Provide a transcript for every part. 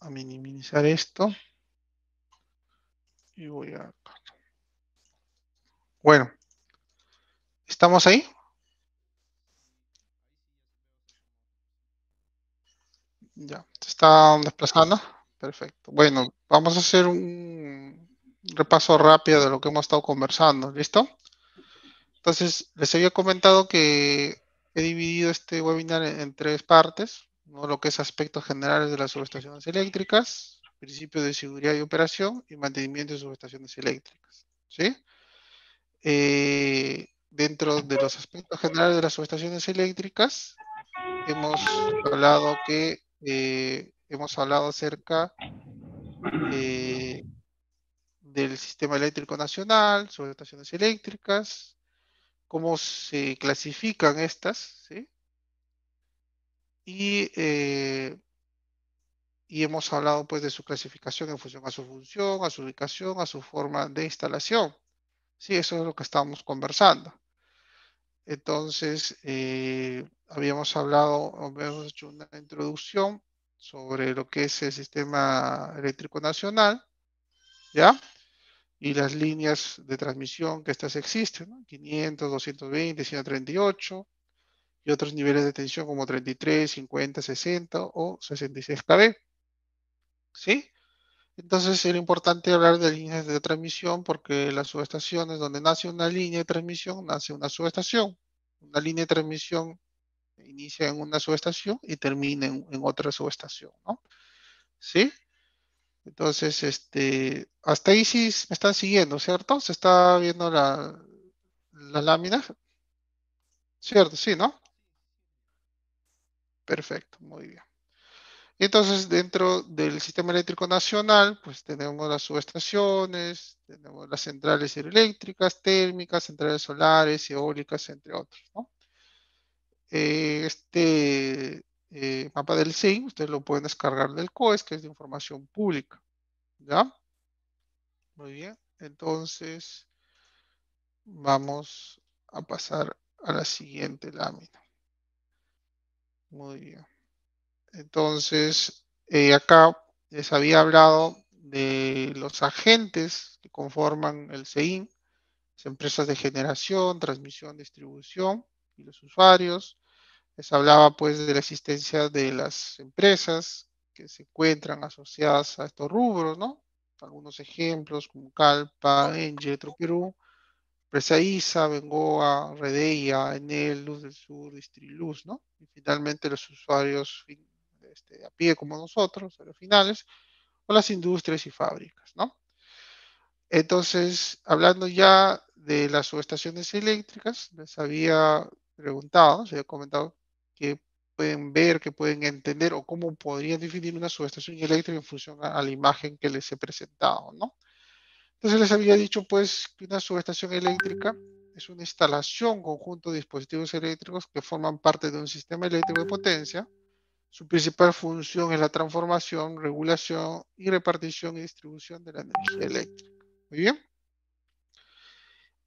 a minimizar esto. Y voy a... Bueno. ¿Estamos ahí? Ya, se está desplazando. Perfecto. Bueno, vamos a hacer un repaso rápido de lo que hemos estado conversando. ¿Listo? Entonces, les había comentado que he dividido este webinar en tres partes lo que es aspectos generales de las subestaciones eléctricas, principios de seguridad y operación y mantenimiento de subestaciones eléctricas. ¿sí? Eh, dentro de los aspectos generales de las subestaciones eléctricas, hemos hablado que eh, hemos hablado acerca eh, del sistema eléctrico nacional, subestaciones eléctricas, cómo se clasifican estas, ¿sí? Eh, y, hemos hablado pues de su clasificación en función a su función, a su ubicación, a su forma de instalación. Sí, eso es lo que estábamos conversando. Entonces, eh, habíamos hablado, habíamos hecho una introducción sobre lo que es el sistema eléctrico nacional, ¿ya? Y las líneas de transmisión que estas existen, 500, 220, 138, y otros niveles de tensión como 33, 50, 60 o 66 kV. ¿Sí? Entonces era importante hablar de líneas de transmisión porque las subestaciones donde nace una línea de transmisión, nace una subestación. Una línea de transmisión inicia en una subestación y termina en, otra subestación, ¿no? ¿Sí? Entonces, este, hasta ahí sí me están siguiendo, ¿cierto? Se está viendo la, la lámina. ¿Cierto? Sí, ¿no? Perfecto, muy bien. Entonces, dentro del sistema eléctrico nacional, pues tenemos las subestaciones, tenemos las centrales hidroeléctricas, térmicas, centrales solares, eólicas, entre otros. Eh, este eh, mapa del SIM, ustedes lo pueden descargar del COES, que es de información pública. ¿Ya? Muy bien. Entonces, vamos a pasar a la siguiente lámina. Muy bien. Entonces, eh, acá les había hablado de los agentes que conforman el CEIN, las empresas de generación, transmisión, distribución y los usuarios. Les hablaba pues de la existencia de las empresas que se encuentran asociadas a estos rubros, ¿no? Algunos ejemplos como Calpa, Engie, Perú, Empresa ISA, Bengoa, Redeia, Enel, Luz del Sur, Distriluz, ¿no? Y finalmente los usuarios este, a pie como nosotros, a los finales, o las industrias y fábricas, ¿no? Entonces, hablando ya de las subestaciones eléctricas, les había preguntado, se había comentado que pueden ver, que pueden entender o cómo podrían definir una subestación eléctrica en función a la imagen que les he presentado, ¿no? Entonces les había dicho pues que una subestación eléctrica es una instalación conjunto de dispositivos eléctricos que forman parte de un sistema eléctrico de potencia. Su principal función es la transformación, regulación y repartición y distribución de la energía eléctrica. Muy bien.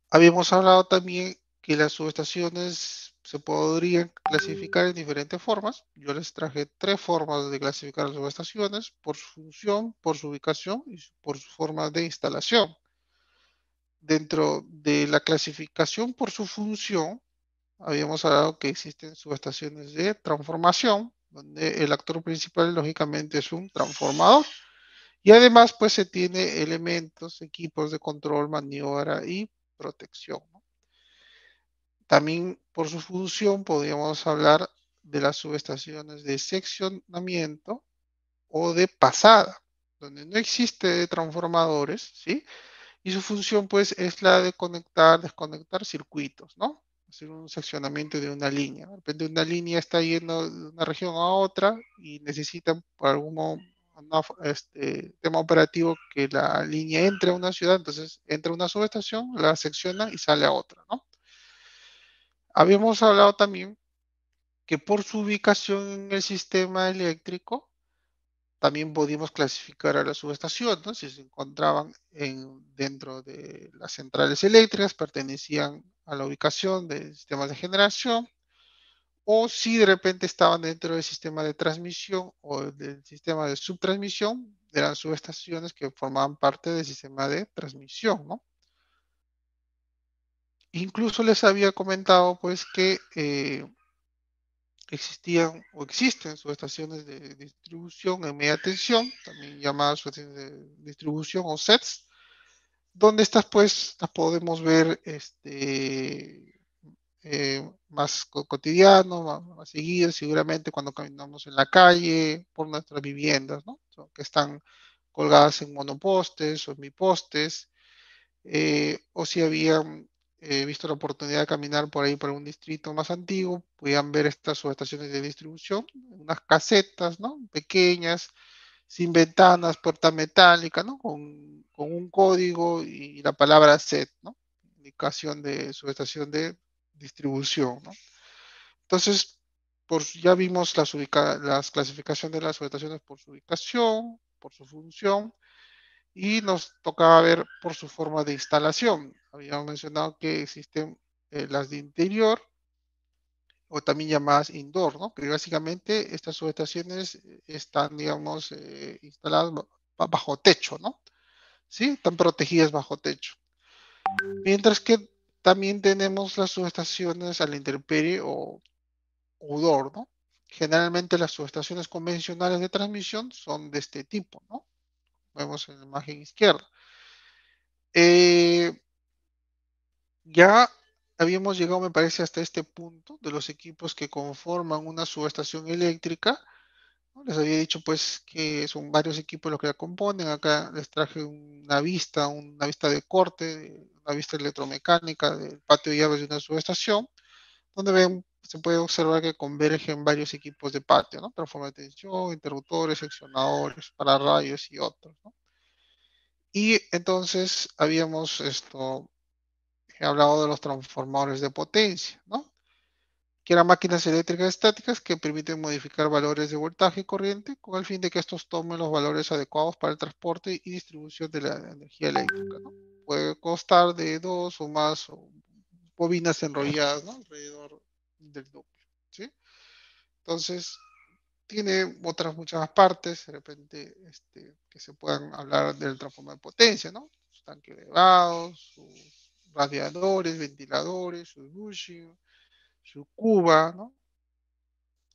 Habíamos hablado también que las subestaciones se podrían clasificar en diferentes formas. Yo les traje tres formas de clasificar las subestaciones, por su función, por su ubicación y por su forma de instalación. Dentro de la clasificación por su función, habíamos hablado que existen subestaciones de transformación, donde el actor principal lógicamente es un transformador. Y además pues se tiene elementos, equipos de control, maniobra y protección. También por su función podríamos hablar de las subestaciones de seccionamiento o de pasada, donde no existe transformadores, ¿sí? Y su función pues es la de conectar, desconectar circuitos, ¿no? hacer un seccionamiento de una línea. De repente una línea está yendo de una región a otra y necesitan por algún este, tema operativo que la línea entre a una ciudad, entonces entra a una subestación, la secciona y sale a otra, ¿no? Habíamos hablado también que por su ubicación en el sistema eléctrico, también podíamos clasificar a la subestación, ¿no? si se encontraban dentro de las centrales eléctricas, pertenecían a la ubicación del sistema de generación, o si de repente estaban dentro del sistema de transmisión o del sistema de subtransmisión, eran subestaciones que formaban parte del sistema de transmisión, ¿no? Incluso les había comentado pues que eh, existían o existen subestaciones de distribución en media tensión, también llamadas subestaciones de distribución o sets, donde estas pues las podemos ver este, eh, más cotidiano, más, seguido, seguramente cuando caminamos en la calle, por nuestras viviendas, que están colgadas en monopostes o en bipostes, eh, o si habían he visto la oportunidad de caminar por ahí, por un distrito más antiguo, podían ver estas subestaciones de distribución, unas casetas, ¿no? Pequeñas, sin ventanas, puerta metálica, ¿no? Con, con un código y la palabra set, ¿no? Indicación de subestación de distribución, ¿no? Entonces, por, ya vimos las, ubica, las clasificación de las subestaciones por su ubicación, por su función, y nos tocaba ver por su forma de instalación. Habíamos mencionado que existen eh, las de interior o también llamadas indoor, ¿no? Que básicamente estas subestaciones eh, están, digamos, eh, instaladas bajo techo, ¿no? ¿Sí? Están protegidas bajo techo. Mientras que también tenemos las subestaciones al la o udor, ¿no? Generalmente las subestaciones convencionales de transmisión son de este tipo, ¿no? vemos en la imagen izquierda. Eh, ya habíamos llegado, me parece, hasta este punto de los equipos que conforman una subestación eléctrica. Les había dicho pues que son varios equipos los que la componen. Acá les traje una vista, una vista de corte, una vista electromecánica del patio de llaves de una subestación, donde ven se puede observar que convergen varios equipos de patio, ¿no? Transforma de tensión, interruptores, seccionadores, pararrayos y otros, ¿no? Y entonces habíamos esto, he hablado de los transformadores de potencia, ¿no? Que eran máquinas eléctricas estáticas que permiten modificar valores de voltaje y corriente con el fin de que estos tomen los valores adecuados para el transporte y distribución de la energía eléctrica, ¿no? Puede costar de dos o más bobinas enrolladas, ¿no? Alrededor del doble, Entonces, tiene otras muchas partes, de repente, este, que se puedan hablar del transformador de potencia, ¿no? Sus tanques elevados, sus radiadores, ventiladores, su bushing, su cuba, ¿no?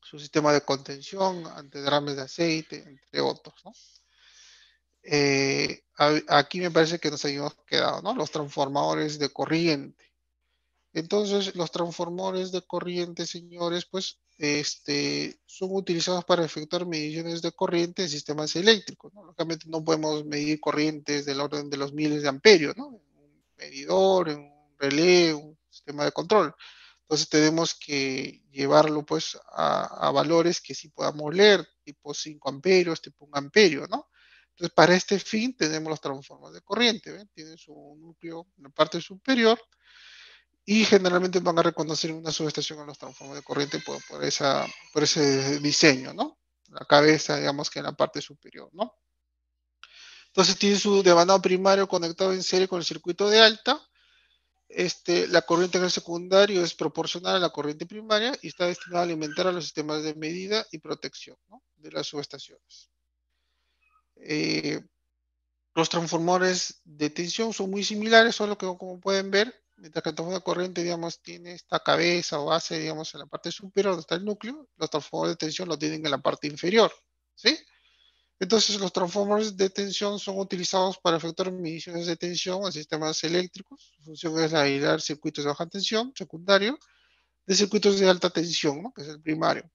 Su sistema de contención ante derrames de aceite, entre otros, ¿no? Eh, aquí me parece que nos habíamos quedado, ¿no? Los transformadores de corriente, entonces, los transformadores de corriente, señores, pues este, son utilizados para efectuar mediciones de corriente en sistemas eléctricos. ¿no? Lógicamente no podemos medir corrientes del orden de los miles de amperios, ¿no? En un medidor, en un relé, un sistema de control. Entonces tenemos que llevarlo pues a, a valores que sí podamos leer, tipo 5 amperios, tipo 1 amperio, ¿no? Entonces para este fin tenemos los transformadores de corriente, ¿ven? Tienen su núcleo en la parte superior, y generalmente van a reconocer una subestación en los transformadores de corriente por, esa, por ese diseño, ¿no? La cabeza, digamos que en la parte superior, ¿no? Entonces tiene su devanado primario conectado en serie con el circuito de alta. Este, la corriente en el secundario es proporcional a la corriente primaria y está destinada a alimentar a los sistemas de medida y protección de las subestaciones. Eh, los transformadores de tensión son muy similares, solo que como pueden ver, mientras que el transformador de corriente, digamos, tiene esta cabeza o base, digamos, en la parte superior donde está el núcleo, los transformadores de tensión lo tienen en la parte inferior, ¿sí? Entonces, los transformadores de tensión son utilizados para efectuar mediciones de tensión en sistemas eléctricos. Su función es aislar circuitos de baja tensión, secundario, de circuitos de alta tensión, ¿no? que es el primario.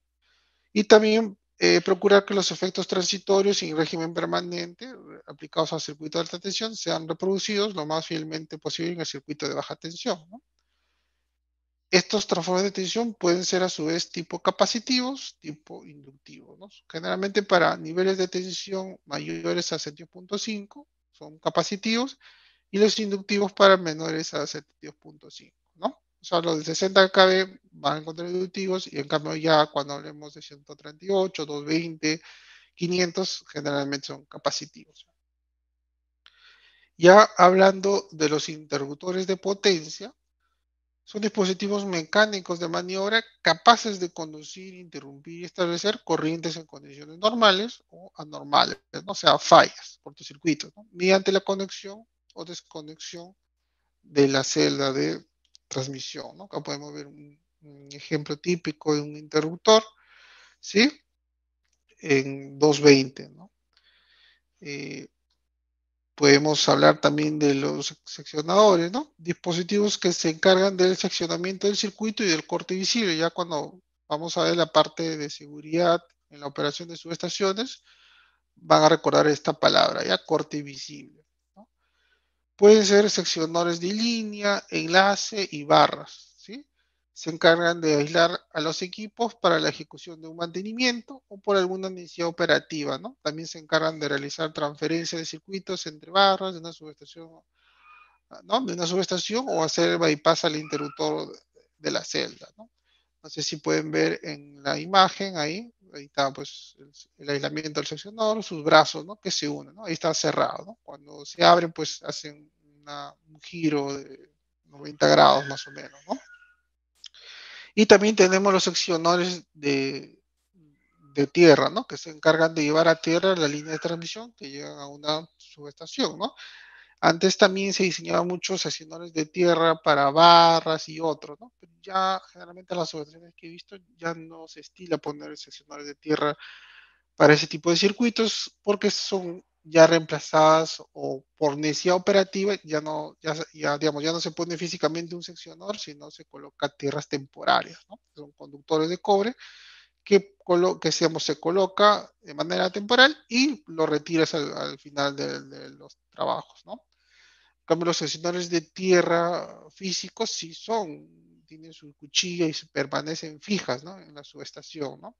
Y también eh, procurar que los efectos transitorios y régimen permanente eh, aplicados al circuito de alta tensión sean reproducidos lo más fielmente posible en el circuito de baja tensión. Estos transformes de tensión pueden ser a su vez tipo capacitivos, tipo inductivos. Generalmente para niveles de tensión mayores a 7.5 son capacitivos y los inductivos para menores a 7.5 o sea, los de 60 KB van a encontrar deductivos y en cambio ya cuando hablemos de 138, 220, 500, generalmente son capacitivos. Ya hablando de los interruptores de potencia, son dispositivos mecánicos de maniobra capaces de conducir, interrumpir y establecer corrientes en condiciones normales o anormales, ¿no? o sea, fallas, cortocircuitos, ¿no? mediante la conexión o desconexión de la celda de transmisión. ¿no? Acá podemos ver un, ejemplo típico de un interruptor, ¿sí? En 220, ¿no? Eh, podemos hablar también de los seccionadores, ¿no? Dispositivos que se encargan del seccionamiento del circuito y del corte visible. Ya cuando vamos a ver la parte de seguridad en la operación de subestaciones, van a recordar esta palabra, ya corte visible. Pueden ser seccionadores de línea, enlace y barras. ¿sí? Se encargan de aislar a los equipos para la ejecución de un mantenimiento o por alguna necesidad operativa. ¿no? También se encargan de realizar transferencia de circuitos entre barras de una subestación, ¿no? de una subestación o hacer bypass al interruptor de la celda. ¿no? No sé si pueden ver en la imagen ahí, ahí está pues el, aislamiento del seccionador, sus brazos, ¿no? Que se unen, ¿no? Ahí está cerrado, Cuando se abren, pues hacen un giro de 90 grados más o menos, ¿no? Y también tenemos los seccionadores de, de tierra, ¿no? Que se encargan de llevar a tierra la línea de transmisión que llega a una subestación, ¿no? Antes también se diseñaban muchos seccionadores de tierra para barras y otros, ¿no? Pero ya generalmente las subestaciones que he visto ya no se estila poner seccionadores de tierra para ese tipo de circuitos porque son ya reemplazadas o por necesidad operativa ya no ya, digamos ya no se pone físicamente un seccionador sino se coloca tierras temporarias ¿no? son conductores de cobre que que digamos, se coloca de manera temporal y lo retiras al, final de, los trabajos no en cambio, los seccionadores de tierra físicos sí son, tienen su cuchilla y permanecen fijas ¿no? en la subestación, ¿no?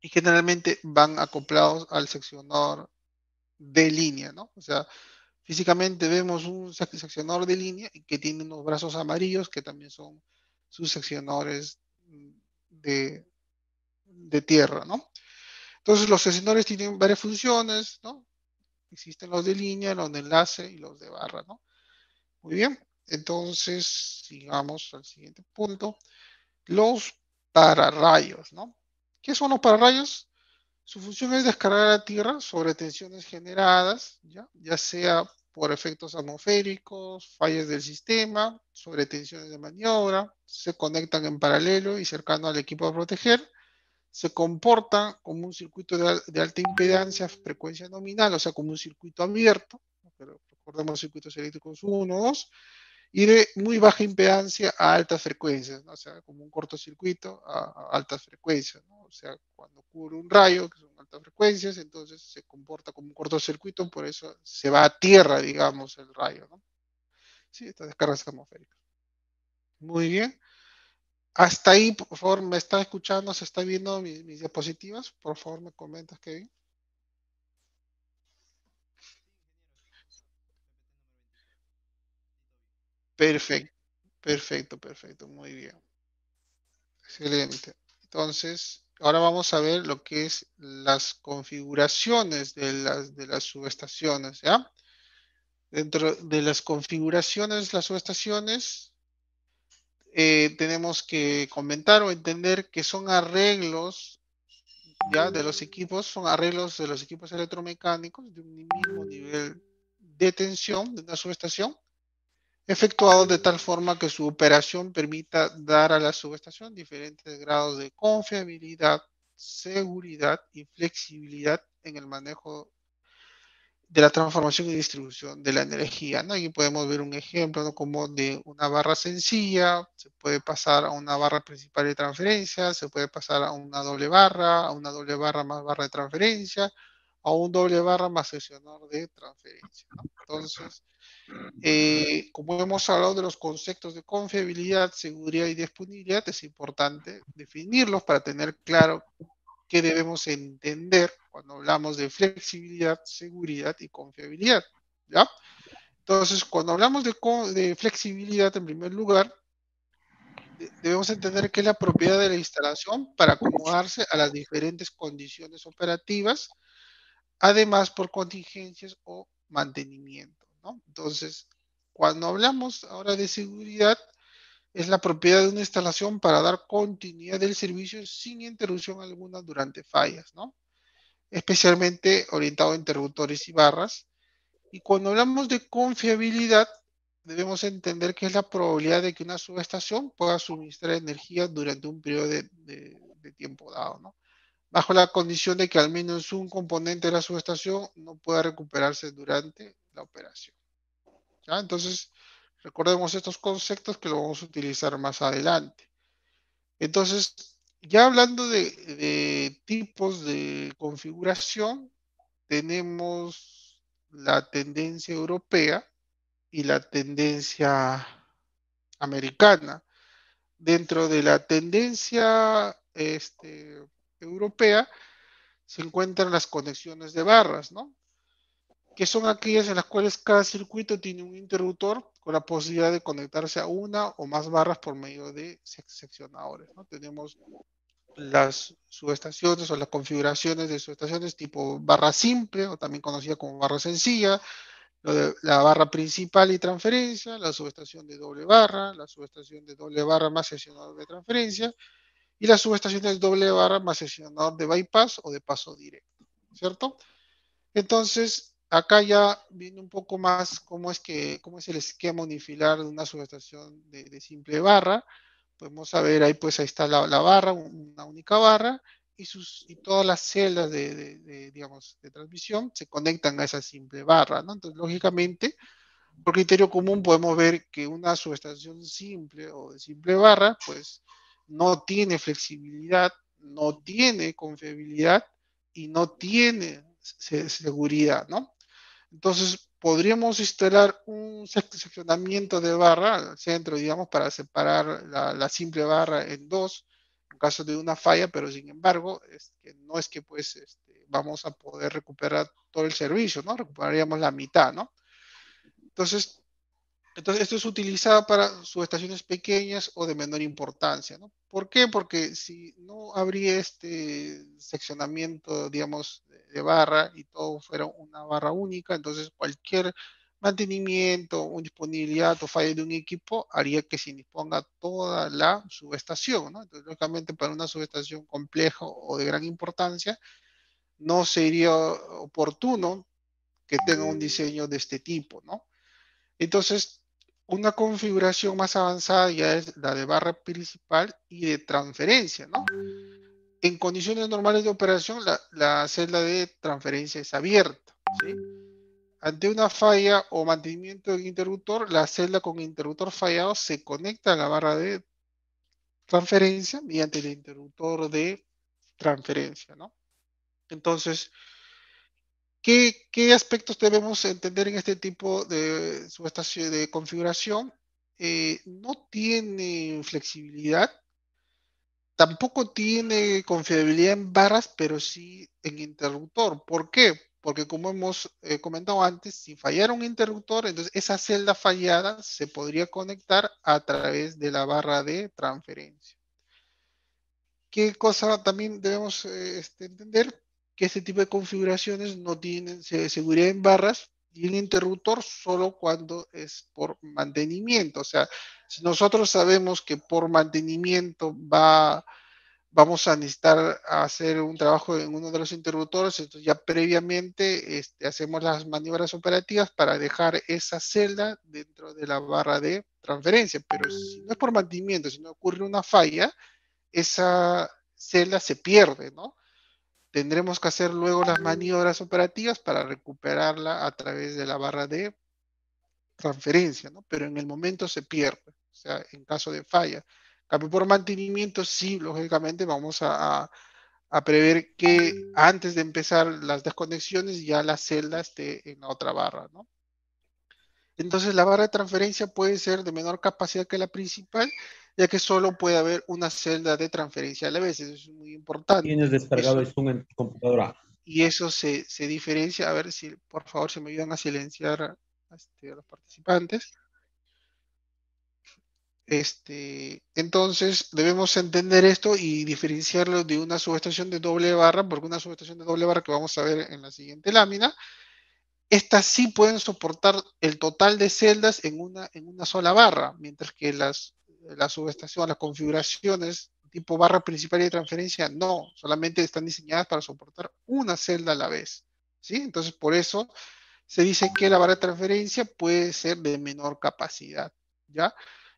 Y generalmente van acoplados al seccionador de línea, ¿no? O sea, físicamente vemos un seccionador de línea que tiene unos brazos amarillos que también son sus seccionadores mm, de, tierra, ¿no? Entonces los seccionadores tienen varias funciones, ¿no? Existen los de línea, los de enlace y los de barra, ¿no? Muy bien. Entonces, sigamos al siguiente punto. Los pararrayos, ¿no? ¿Qué son los pararrayos? Su función es descargar la tierra sobre tensiones generadas, ¿ya? ya sea por efectos atmosféricos, fallas del sistema, sobre tensiones de maniobra, se conectan en paralelo y cercano al equipo a proteger, se comporta como un circuito de, alta impedancia, frecuencia nominal, o sea, como un circuito abierto, pero recordemos circuitos eléctricos 1 2, y de muy baja impedancia a altas frecuencias, o sea, como un cortocircuito a, altas frecuencias, o sea, cuando ocurre un rayo, que son altas frecuencias, entonces se comporta como un cortocircuito, por eso se va a tierra, digamos, el rayo, ¿no? Sí, estas descargas atmosféricas. Muy bien. Hasta ahí, por favor, me está escuchando, se está viendo mis, diapositivas. Por favor, me comentas, Kevin. Perfecto, perfecto, perfecto, muy bien. Excelente. Entonces, ahora vamos a ver lo que es las configuraciones de las, de las subestaciones, ¿ya? Dentro de las configuraciones, las subestaciones, eh, tenemos que comentar o entender que son arreglos ya de los equipos, son arreglos de los equipos electromecánicos de un mismo nivel de tensión de una subestación, efectuados de tal forma que su operación permita dar a la subestación diferentes grados de confiabilidad, seguridad y flexibilidad en el manejo de la transformación y distribución de la energía. Aquí podemos ver un ejemplo ¿no? como de una barra sencilla, se puede pasar a una barra principal de transferencia, se puede pasar a una doble barra, a una doble barra más barra de transferencia, a un doble barra más seccionador de transferencia. Entonces, eh, como hemos hablado de los conceptos de confiabilidad, seguridad y disponibilidad, es importante definirlos para tener claro que debemos entender cuando hablamos de flexibilidad, seguridad y confiabilidad. ¿ya? Entonces, cuando hablamos de, flexibilidad, en primer lugar, debemos entender que es la propiedad de la instalación para acomodarse a las diferentes condiciones operativas, además por contingencias o mantenimiento. Entonces, cuando hablamos ahora de seguridad, es la propiedad de una instalación para dar continuidad del servicio sin interrupción alguna durante fallas, ¿no? Especialmente orientado a interruptores y barras. Y cuando hablamos de confiabilidad, debemos entender que es la probabilidad de que una subestación pueda suministrar energía durante un periodo de, tiempo dado, ¿no? Bajo la condición de que al menos un componente de la subestación no pueda recuperarse durante la operación. ¿Ya? Entonces, Recordemos estos conceptos que lo vamos a utilizar más adelante. Entonces, ya hablando de, tipos de configuración, tenemos la tendencia europea y la tendencia americana. Dentro de la tendencia este, europea se encuentran las conexiones de barras, ¿no? que son aquellas en las cuales cada circuito tiene un interruptor con la posibilidad de conectarse a una o más barras por medio de seccionadores. ¿no? Tenemos las subestaciones o las configuraciones de subestaciones tipo barra simple o también conocida como barra sencilla, la barra principal y transferencia, la subestación de doble barra, la subestación de doble barra más seccionador de transferencia y la subestación de doble barra más seccionador de bypass o de paso directo, ¿cierto? Entonces, acá ya viene un poco más cómo es, que, cómo es el esquema unifilar de una subestación de, simple barra. Podemos saber, ahí pues ahí está la, barra, una única barra, y, sus, y todas las celdas de, de, digamos, de transmisión se conectan a esa simple barra, ¿no? Entonces, lógicamente, por criterio común podemos ver que una subestación simple o de simple barra, pues, no tiene flexibilidad, no tiene confiabilidad y no tiene seguridad, ¿no? Entonces, podríamos instalar un seccionamiento de barra al centro, digamos, para separar la, simple barra en dos, en caso de una falla, pero sin embargo, es que no es que pues este, vamos a poder recuperar todo el servicio, ¿no? Recuperaríamos la mitad, ¿no? Entonces, entonces, esto es utilizado para subestaciones pequeñas o de menor importancia. ¿no? ¿Por qué? Porque si no habría este seccionamiento, digamos, de barra y todo fuera una barra única, entonces cualquier mantenimiento, un disponibilidad o falla de un equipo haría que se disponga toda la subestación. ¿no? Entonces, lógicamente, para una subestación compleja o de gran importancia, no sería oportuno que tenga un diseño de este tipo, ¿no? Entonces, una configuración más avanzada ya es la de barra principal y de transferencia, ¿no? En condiciones normales de operación, la, la celda de transferencia es abierta, ¿sí? Ante una falla o mantenimiento del interruptor, la celda con interruptor fallado se conecta a la barra de transferencia mediante el interruptor de transferencia, ¿no? Entonces, ¿Qué, aspectos debemos entender en este tipo de, de configuración? Eh, no tiene flexibilidad, tampoco tiene confiabilidad en barras, pero sí en interruptor. ¿Por qué? Porque como hemos eh, comentado antes, si fallara un interruptor, entonces esa celda fallada se podría conectar a través de la barra de transferencia. ¿Qué cosa también debemos eh, este, entender? que este tipo de configuraciones no tienen seguridad en barras y el interruptor solo cuando es por mantenimiento. O sea, si nosotros sabemos que por mantenimiento va, vamos a necesitar hacer un trabajo en uno de los interruptores, entonces ya previamente este, hacemos las maniobras operativas para dejar esa celda dentro de la barra de transferencia. Pero si no es por mantenimiento, si no ocurre una falla, esa celda se pierde, ¿no? Tendremos que hacer luego las maniobras operativas para recuperarla a través de la barra de transferencia, ¿no? Pero en el momento se pierde, o sea, en caso de falla. Cambio por mantenimiento, sí, lógicamente vamos a, prever que antes de empezar las desconexiones ya la celda esté en la otra barra, ¿no? Entonces la barra de transferencia puede ser de menor capacidad que la principal ya que solo puede haber una celda de transferencia a la vez. Eso es muy importante. Tienes descargado eso, Zoom en tu computadora. Y eso se, diferencia. A ver si, por favor, se me ayudan a silenciar este, a, los participantes. Este, entonces, debemos entender esto y diferenciarlo de una subestación de doble barra, porque una subestación de doble barra que vamos a ver en la siguiente lámina, estas sí pueden soportar el total de celdas en una, en una sola barra, mientras que las la subestación, las configuraciones tipo barra principal de transferencia, no, solamente están diseñadas para soportar una celda a la vez. ¿sí? Entonces, por eso se dice que la barra de transferencia puede ser de menor capacidad. ¿ya?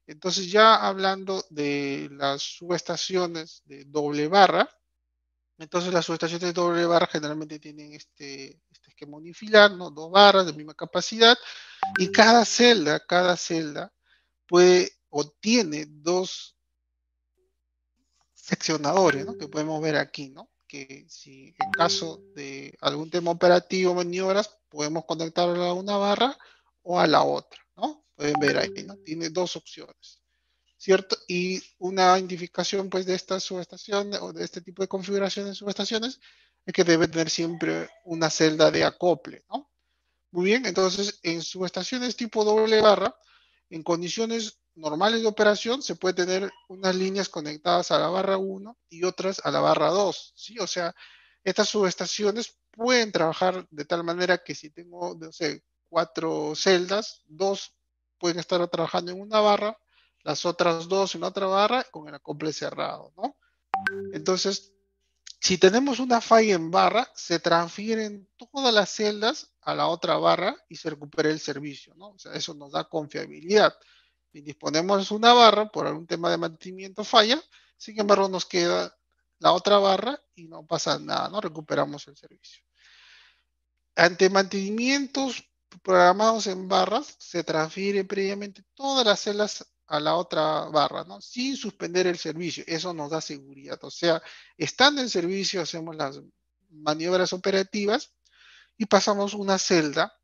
Entonces, ya hablando de las subestaciones de doble barra, entonces las subestaciones de doble barra generalmente tienen este, este esquema unifilar, dos barras de misma capacidad, y cada celda, cada celda puede o tiene dos seccionadores, ¿no? Que podemos ver aquí, ¿no? Que si en caso de algún tema operativo, maniobras, podemos conectarlo a una barra o a la otra, ¿no? Pueden ver ahí, ¿no? Tiene dos opciones, ¿cierto? Y una identificación, pues, de esta subestación o de este tipo de configuración de subestaciones es que debe tener siempre una celda de acople, ¿no? Muy bien, entonces, en subestaciones tipo doble barra, en condiciones normales de operación se puede tener unas líneas conectadas a la barra 1 y otras a la barra 2, ¿sí? O sea, estas subestaciones pueden trabajar de tal manera que si tengo, no sé, cuatro celdas, dos pueden estar trabajando en una barra, las otras dos en otra barra con el acople cerrado, ¿no? Entonces, si tenemos una falla en barra, se transfieren todas las celdas a la otra barra y se recupera el servicio, ¿no? O sea, eso nos da confiabilidad disponemos una barra por algún tema de mantenimiento falla, sin embargo nos queda la otra barra y no pasa nada, no recuperamos el servicio. Ante mantenimientos programados en barras, se transfiere previamente todas las celdas a la otra barra, ¿no? Sin suspender el servicio. Eso nos da seguridad. O sea, estando en servicio, hacemos las maniobras operativas y pasamos una celda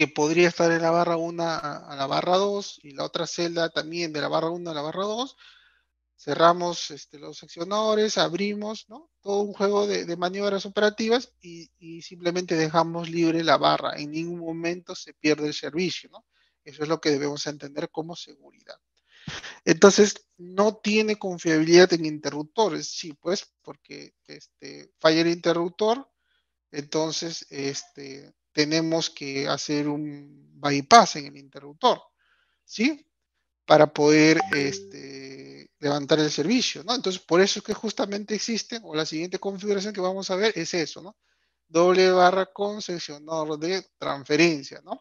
que podría estar en la barra 1 a la barra 2 y la otra celda también de la barra 1 a la barra 2. Cerramos este, los seccionadores, abrimos, ¿no? Todo un juego de, maniobras operativas y, simplemente dejamos libre la barra. En ningún momento se pierde el servicio, ¿no? Eso es lo que debemos entender como seguridad. Entonces, no tiene confiabilidad en interruptores, sí, pues, porque este, falla el interruptor, entonces, este, tenemos que hacer un bypass en el interruptor, ¿sí? Para poder este, levantar el servicio, ¿no? Entonces, por eso es que justamente existe, o la siguiente configuración que vamos a ver es eso, ¿no? Doble barra con seccionador de transferencia, ¿no?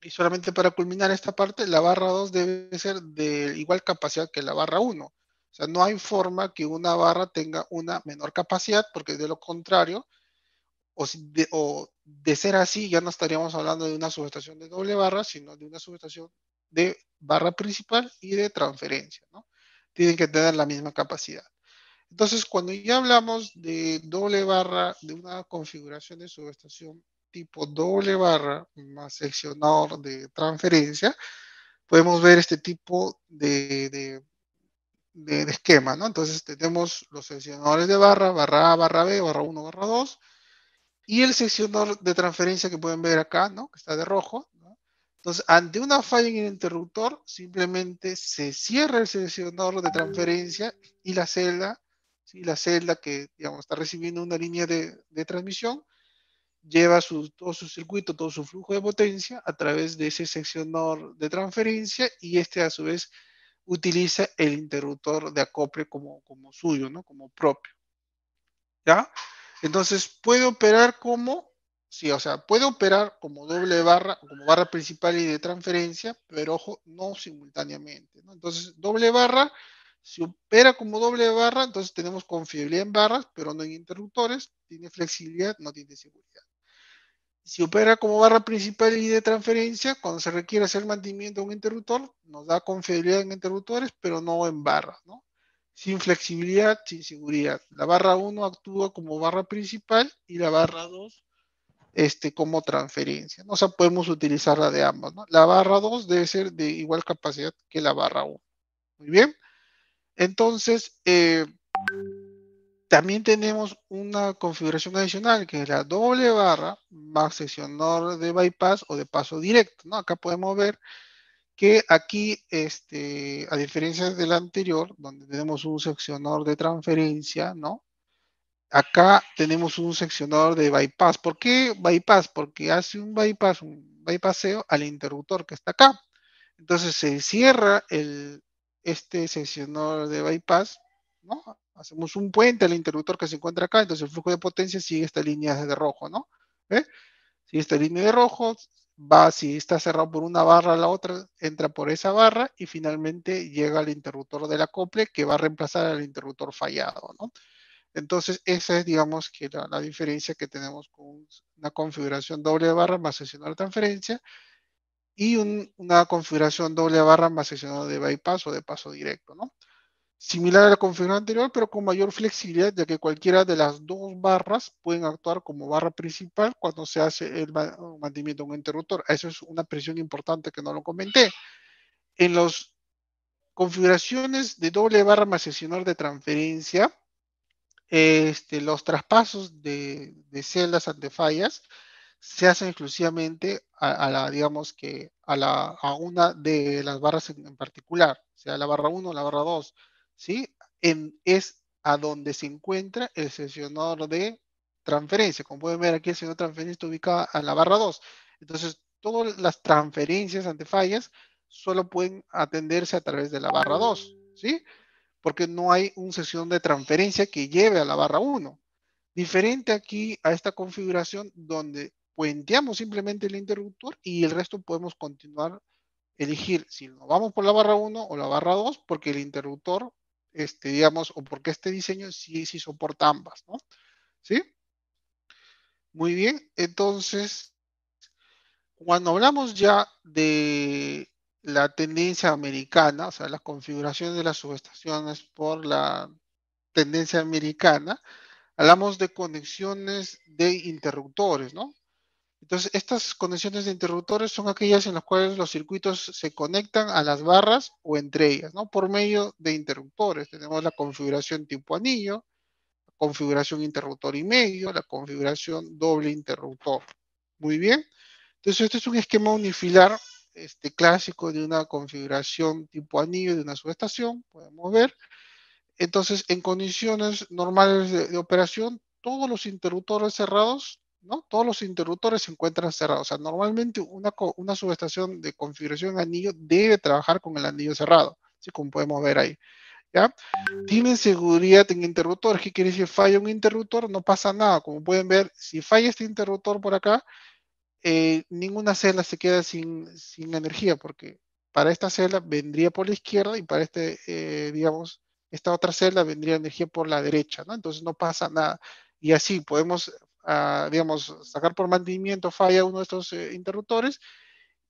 Y solamente para culminar esta parte, la barra 2 debe ser de igual capacidad que la barra 1. O sea, no hay forma que una barra tenga una menor capacidad, porque de lo contrario, o, de, ser así, ya no estaríamos hablando de una subestación de doble barra, sino de una subestación de barra principal y de transferencia, Tienen que tener la misma capacidad. Entonces, cuando ya hablamos de doble barra, de una configuración de subestación tipo doble barra más seccionador de transferencia, podemos ver este tipo de, de, esquema, Entonces tenemos los seccionadores de barra, barra A, barra B, barra 1, barra 2, y el seccionador de transferencia que pueden ver acá, ¿no? que está de rojo. ¿no? Entonces, ante una falla en el interruptor, simplemente se cierra el seccionador de transferencia y la celda, ¿sí? la celda que digamos, está recibiendo una línea de, de transmisión, lleva su, todo su circuito, todo su flujo de potencia a través de ese seccionador de transferencia y este a su vez utiliza el interruptor de acople como, como suyo, ¿no? como propio. ¿Ya? Entonces, puede operar como, sí, o sea, puede operar como doble barra, como barra principal y de transferencia, pero ojo, no simultáneamente. Entonces, doble barra, si opera como doble barra, entonces tenemos confiabilidad en barras, pero no en interruptores, tiene flexibilidad, no tiene seguridad. Si opera como barra principal y de transferencia, cuando se requiere hacer mantenimiento de un interruptor, nos da confiabilidad en interruptores, pero no en barras, ¿no? sin flexibilidad, sin seguridad. La barra 1 actúa como barra principal y la barra 2 este, como transferencia. ¿no? O sea, podemos la de ambas. La barra 2 debe ser de igual capacidad que la barra 1. Muy bien. Entonces, eh, también tenemos una configuración adicional que es la doble barra más seccionador de bypass o de paso directo. ¿no? Acá podemos ver que aquí, este, a diferencia del anterior, donde tenemos un seccionador de transferencia, ¿no? Acá tenemos un seccionador de bypass. ¿Por qué bypass? Porque hace un bypass, un bypaseo al interruptor que está acá. Entonces se cierra el, este seccionador de bypass, ¿no? Hacemos un puente al interruptor que se encuentra acá, entonces el flujo de potencia sigue esta línea de rojo, ¿no? Sigue esta línea de rojo, va, si está cerrado por una barra la otra, entra por esa barra y finalmente llega al interruptor de la acople que va a reemplazar al interruptor fallado, ¿no? Entonces, esa es, digamos, que la, diferencia que tenemos con una configuración doble barra más sesional de transferencia y una configuración doble barra más sesional de bypass o de paso directo, ¿no? similar a la configuración anterior, pero con mayor flexibilidad, ya que cualquiera de las dos barras pueden actuar como barra principal cuando se hace el mantenimiento de un interruptor. Eso es una presión importante que no lo comenté. En las configuraciones de doble barra más de transferencia, este, los traspasos de, celdas ante fallas se hacen exclusivamente a, la, digamos que, a, la, una de las barras en, en particular, sea la barra 1 o la barra 2 ¿sí? es a donde se encuentra el sesionador de transferencia. Como pueden ver aquí, el sesionador de transferencia está ubicado en la barra 2. Entonces, todas las transferencias ante fallas solo pueden atenderse a través de la barra 2, ¿sí? Porque no hay un sesión de transferencia que lleve a la barra 1. Diferente aquí a esta configuración donde puenteamos simplemente el interruptor y el resto podemos continuar elegir si nos vamos por la barra 1 o la barra 2 porque el interruptor este, digamos, o porque este diseño sí, sí soporta ambas, ¿no? ¿Sí? Muy bien, entonces, cuando hablamos ya de la tendencia americana, o sea, la configuración de las subestaciones por la tendencia americana, hablamos de conexiones de interruptores, ¿no? Entonces, estas conexiones de interruptores son aquellas en las cuales los circuitos se conectan a las barras o entre ellas, ¿no? Por medio de interruptores. Tenemos la configuración tipo anillo, la configuración interruptor y medio, la configuración doble interruptor. Muy bien. Entonces, este es un esquema unifilar este, clásico de una configuración tipo anillo de una subestación, podemos ver. Entonces, en condiciones normales de, de operación, todos los interruptores cerrados ¿no? Todos los interruptores se encuentran cerrados. O sea, normalmente una, una subestación de configuración anillo debe trabajar con el anillo cerrado, así como podemos ver ahí. ¿Ya? Tienen seguridad en interruptores. ¿Qué quiere decir? Falla un interruptor, no pasa nada. Como pueden ver, si falla este interruptor por acá, eh, ninguna celda se queda sin, energía, porque para esta celda vendría por la izquierda y para este, eh, digamos, esta otra celda vendría energía por la derecha, Entonces no pasa nada. Y así podemos digamos, sacar por mantenimiento falla uno de estos eh, interruptores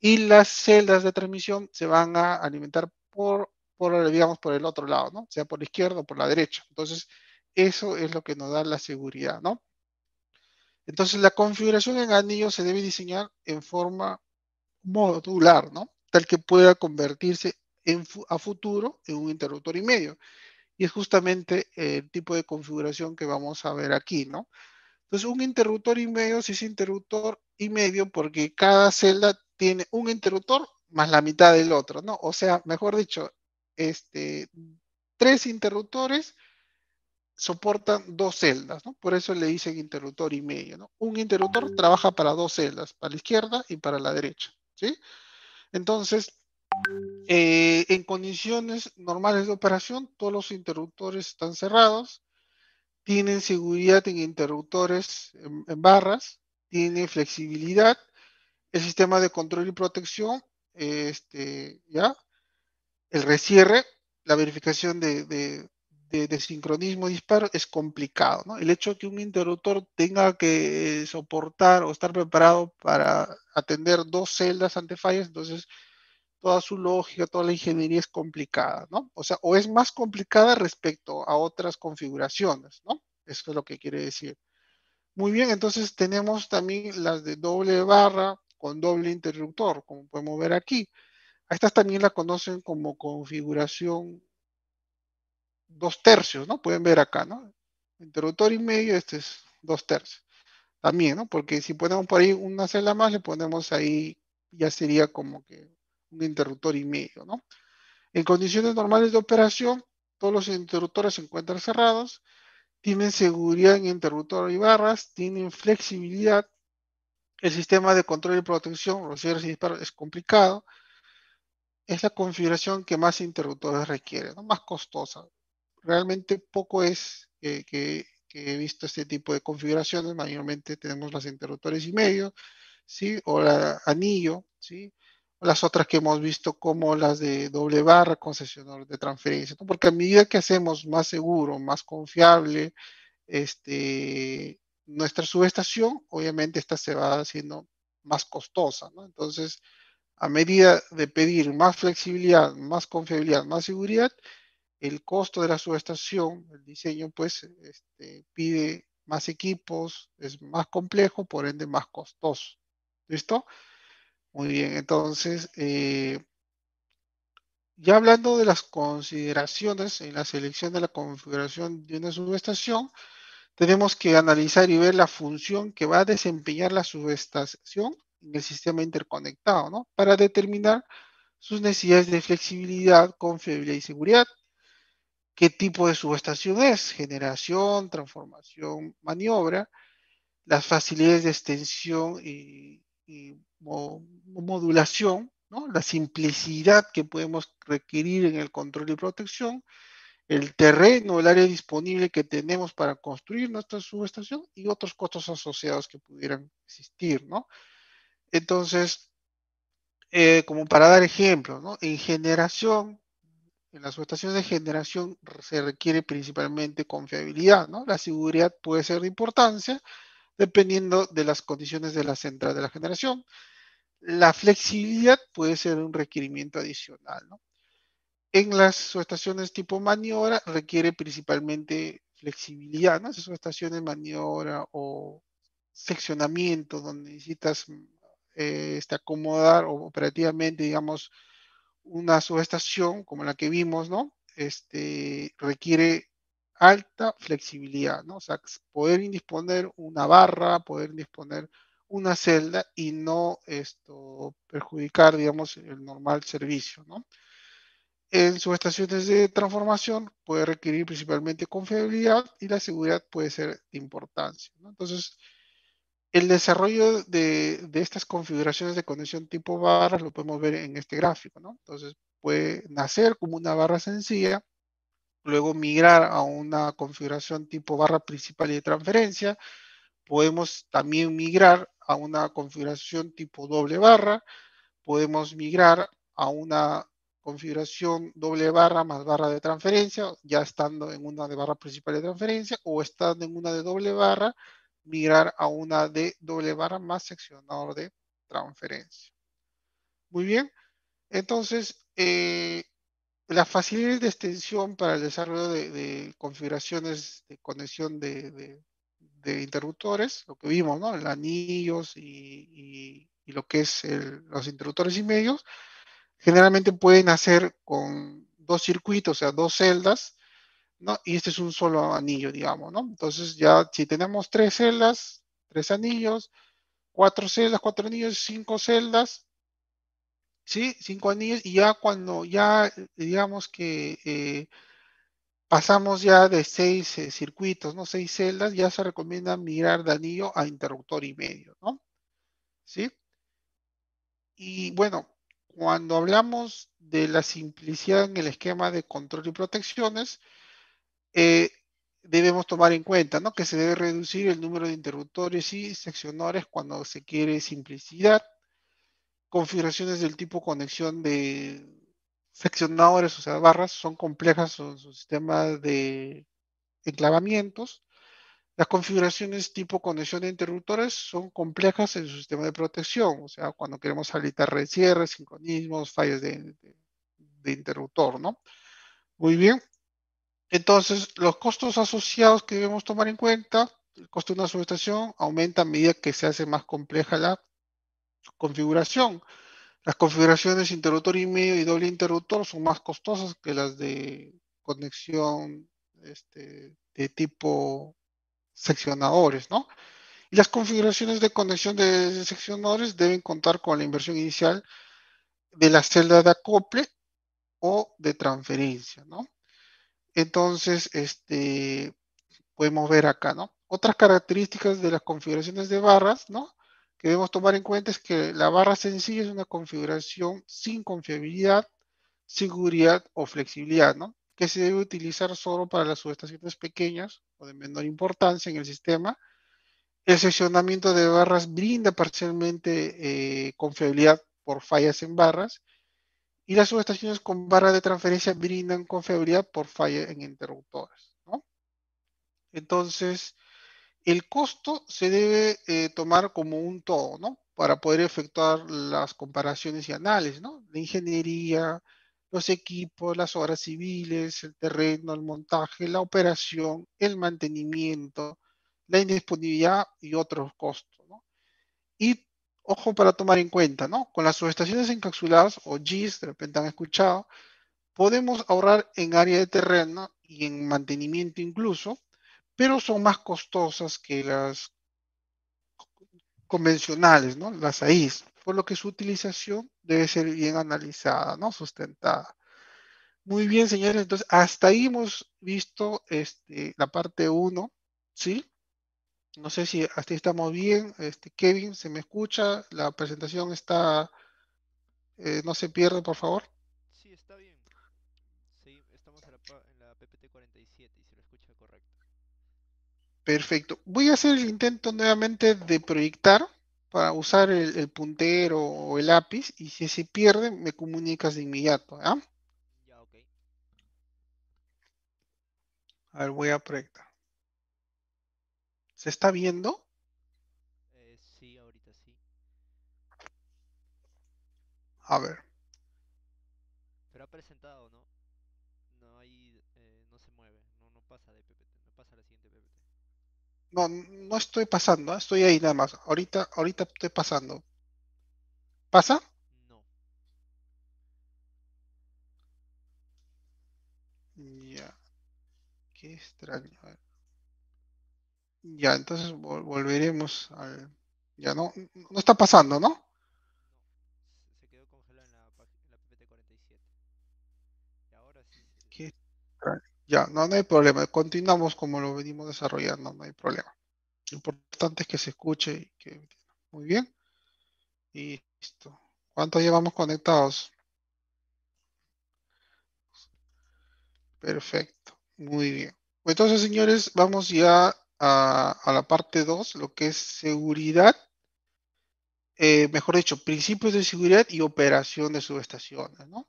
y las celdas de transmisión se van a alimentar por, por, digamos, por el otro lado, ¿no? Sea por la izquierda o por la derecha. Entonces, eso es lo que nos da la seguridad, ¿no? Entonces, la configuración en anillo se debe diseñar en forma modular, ¿no? Tal que pueda convertirse en, a futuro en un interruptor y medio. Y es justamente el tipo de configuración que vamos a ver aquí, ¿no? Entonces, un interruptor y medio si es interruptor y medio porque cada celda tiene un interruptor más la mitad del otro, ¿no? O sea, mejor dicho, este, tres interruptores soportan dos celdas, ¿no? Por eso le dicen interruptor y medio, ¿no? Un interruptor trabaja para dos celdas, para la izquierda y para la derecha, ¿sí? Entonces, eh, en condiciones normales de operación, todos los interruptores están cerrados, tienen seguridad en interruptores, en, barras, tienen flexibilidad, el sistema de control y protección, este, ¿ya? el resierre, la verificación de, de, de, sincronismo disparo es complicado. El hecho de que un interruptor tenga que eh, soportar o estar preparado para atender dos celdas ante fallas, entonces toda su lógica, toda la ingeniería es complicada, ¿no? O sea, o es más complicada respecto a otras configuraciones, ¿no? Eso es lo que quiere decir. Muy bien, entonces tenemos también las de doble barra con doble interruptor, como podemos ver aquí. A estas también la conocen como configuración dos tercios, ¿no? Pueden ver acá, ¿no? Interruptor y medio, este es dos tercios. También, ¿no? Porque si ponemos por ahí una celda más, le ponemos ahí, ya sería como que un interruptor y medio, ¿no? En condiciones normales de operación, todos los interruptores se encuentran cerrados, tienen seguridad en interruptor y barras, tienen flexibilidad, el sistema de control y protección, los cierres y disparos es complicado, es la configuración que más interruptores requiere, ¿no? más costosa. Realmente poco es que, que, he visto este tipo de configuraciones, mayormente tenemos los interruptores y medio, ¿sí? o el anillo, ¿sí? las otras que hemos visto como las de doble barra concesionador de transferencia, porque a medida que hacemos más seguro, más confiable este, nuestra subestación, obviamente esta se va haciendo más costosa, entonces a medida de pedir más flexibilidad, más confiabilidad, más seguridad, el costo de la subestación, el diseño, pues este, pide más equipos, es más complejo, por ende más costoso. ¿Listo? Muy bien, entonces, eh, ya hablando de las consideraciones en la selección de la configuración de una subestación, tenemos que analizar y ver la función que va a desempeñar la subestación en el sistema interconectado, ¿no? Para determinar sus necesidades de flexibilidad, confiabilidad y seguridad. ¿Qué tipo de subestación es? Generación, transformación, maniobra, las facilidades de extensión y modulación, la simplicidad que podemos requerir en el control y protección, el terreno, el área disponible que tenemos para construir nuestra subestación y otros costos asociados que pudieran existir, ¿no? Entonces, eh, como para dar ejemplo En generación, en las subestaciones de generación se requiere principalmente confiabilidad, La seguridad puede ser de importancia, dependiendo de las condiciones de la central de la generación. La flexibilidad puede ser un requerimiento adicional. En las subestaciones tipo maniobra requiere principalmente flexibilidad, ¿no? Esas subestaciones maniobra o seccionamiento donde necesitas eh, este, acomodar operativamente, digamos, una subestación como la que vimos, ¿no? Este, requiere alta flexibilidad, ¿no? O sea, poder indisponer una barra, poder disponer una celda y no esto perjudicar, digamos, el normal servicio, ¿no? En subestaciones de transformación puede requerir principalmente confiabilidad y la seguridad puede ser de importancia, ¿no? Entonces, el desarrollo de, estas configuraciones de conexión tipo barra lo podemos ver en este gráfico, ¿no? Entonces, puede nacer como una barra sencilla, luego migrar a una configuración tipo barra principal de transferencia. Podemos también migrar a una configuración tipo doble barra. Podemos migrar a una configuración doble barra más barra de transferencia, ya estando en una de barra principal de transferencia o estando en una de doble barra, migrar a una de doble barra más seccionador de transferencia. Muy bien, entonces eh, la facilidad de extensión para el desarrollo de, configuraciones de conexión de, interruptores, lo que vimos, ¿no? El anillos y, lo que es los interruptores y medios, generalmente pueden hacer con dos circuitos, o sea, dos celdas, ¿no? Y este es un solo anillo, digamos, ¿no? Entonces ya si tenemos tres celdas, tres anillos, cuatro celdas, cuatro anillos, cinco celdas, Sí, cinco anillos y ya cuando ya digamos que eh, pasamos ya de seis eh, circuitos, ¿no? Seis celdas, ya se recomienda mirar de anillo a interruptor y medio, ¿no? ¿Sí? Y bueno, cuando hablamos de la simplicidad en el esquema de control y protecciones, eh, debemos tomar en cuenta, ¿no? Que se debe reducir el número de interruptores y seccionadores cuando se quiere simplicidad configuraciones del tipo conexión de seccionadores, o sea, barras, son complejas en su sistema de enclavamientos. Las configuraciones tipo conexión de interruptores son complejas en su sistema de protección, o sea, cuando queremos habilitar red cierre, sincronismos, fallas de interruptor, ¿no? Muy bien. Entonces, los costos asociados que debemos tomar en cuenta, el costo de una subestación aumenta a medida que se hace más compleja la configuración. Las configuraciones interruptor y medio y doble interruptor son más costosas que las de conexión este, de tipo seccionadores, ¿no? Y las configuraciones de conexión de seccionadores deben contar con la inversión inicial de la celda de acople o de transferencia, ¿no? Entonces, este, podemos ver acá, ¿no? Otras características de las configuraciones de barras, ¿no? que debemos tomar en cuenta es que la barra sencilla es una configuración sin confiabilidad, seguridad o flexibilidad, ¿no? que se debe utilizar solo para las subestaciones pequeñas o de menor importancia en el sistema. El seccionamiento de barras brinda parcialmente eh, confiabilidad por fallas en barras y las subestaciones con barra de transferencia brindan confiabilidad por falla en interruptores. ¿no? Entonces, el costo se debe eh, tomar como un todo, ¿no? Para poder efectuar las comparaciones y análisis, ¿no? La ingeniería, los equipos, las obras civiles, el terreno, el montaje, la operación, el mantenimiento, la indisponibilidad y otros costos, ¿no? Y ojo para tomar en cuenta, ¿no? Con las subestaciones encapsuladas o GIS, de repente han escuchado, podemos ahorrar en área de terreno y en mantenimiento incluso, pero son más costosas que las convencionales, ¿no? Las AIs, por lo que su utilización debe ser bien analizada, ¿no? Sustentada. Muy bien, señores, entonces hasta ahí hemos visto este, la parte 1, ¿sí? No sé si hasta estamos bien. Este, Kevin, ¿se me escucha? La presentación está... Eh, no se pierda, por favor. Perfecto. Voy a hacer el intento nuevamente de proyectar para usar el, puntero o el lápiz y si se pierde me comunicas de inmediato. Ya, ok. A ver, voy a proyectar. ¿Se está viendo? Eh, sí, ahorita sí. A ver. Pero ha presentado No, no estoy pasando, ¿eh? estoy ahí nada más. Ahorita, ahorita estoy pasando. ¿Pasa? No. Ya. Qué extraño. Ya, entonces volveremos al... Ya no, no está pasando, ¿no? Ya, no, hay problema. Continuamos como lo venimos desarrollando, no hay problema. Lo importante es que se escuche y que muy bien. Y listo. ¿Cuántos llevamos conectados? Perfecto. Muy bien. Entonces, señores, vamos ya a, la parte 2, lo que es seguridad. Eh, mejor dicho, principios de seguridad y operación de subestaciones, ¿no?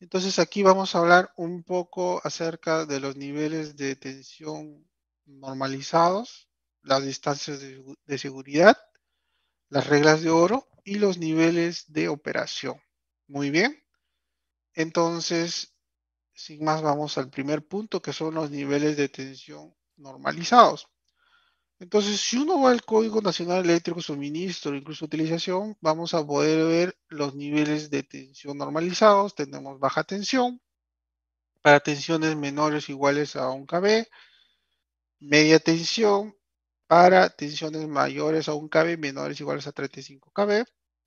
Entonces aquí vamos a hablar un poco acerca de los niveles de tensión normalizados, las distancias de, seguridad, las reglas de oro y los niveles de operación. Muy bien. Entonces, sin más, vamos al primer punto que son los niveles de tensión normalizados. Entonces, si uno va al Código Nacional Eléctrico Suministro, incluso utilización, vamos a poder ver los niveles de tensión normalizados. Tenemos baja tensión para tensiones menores o iguales a 1 kV, media tensión para tensiones mayores a 1 kV, menores o iguales a 35 kV,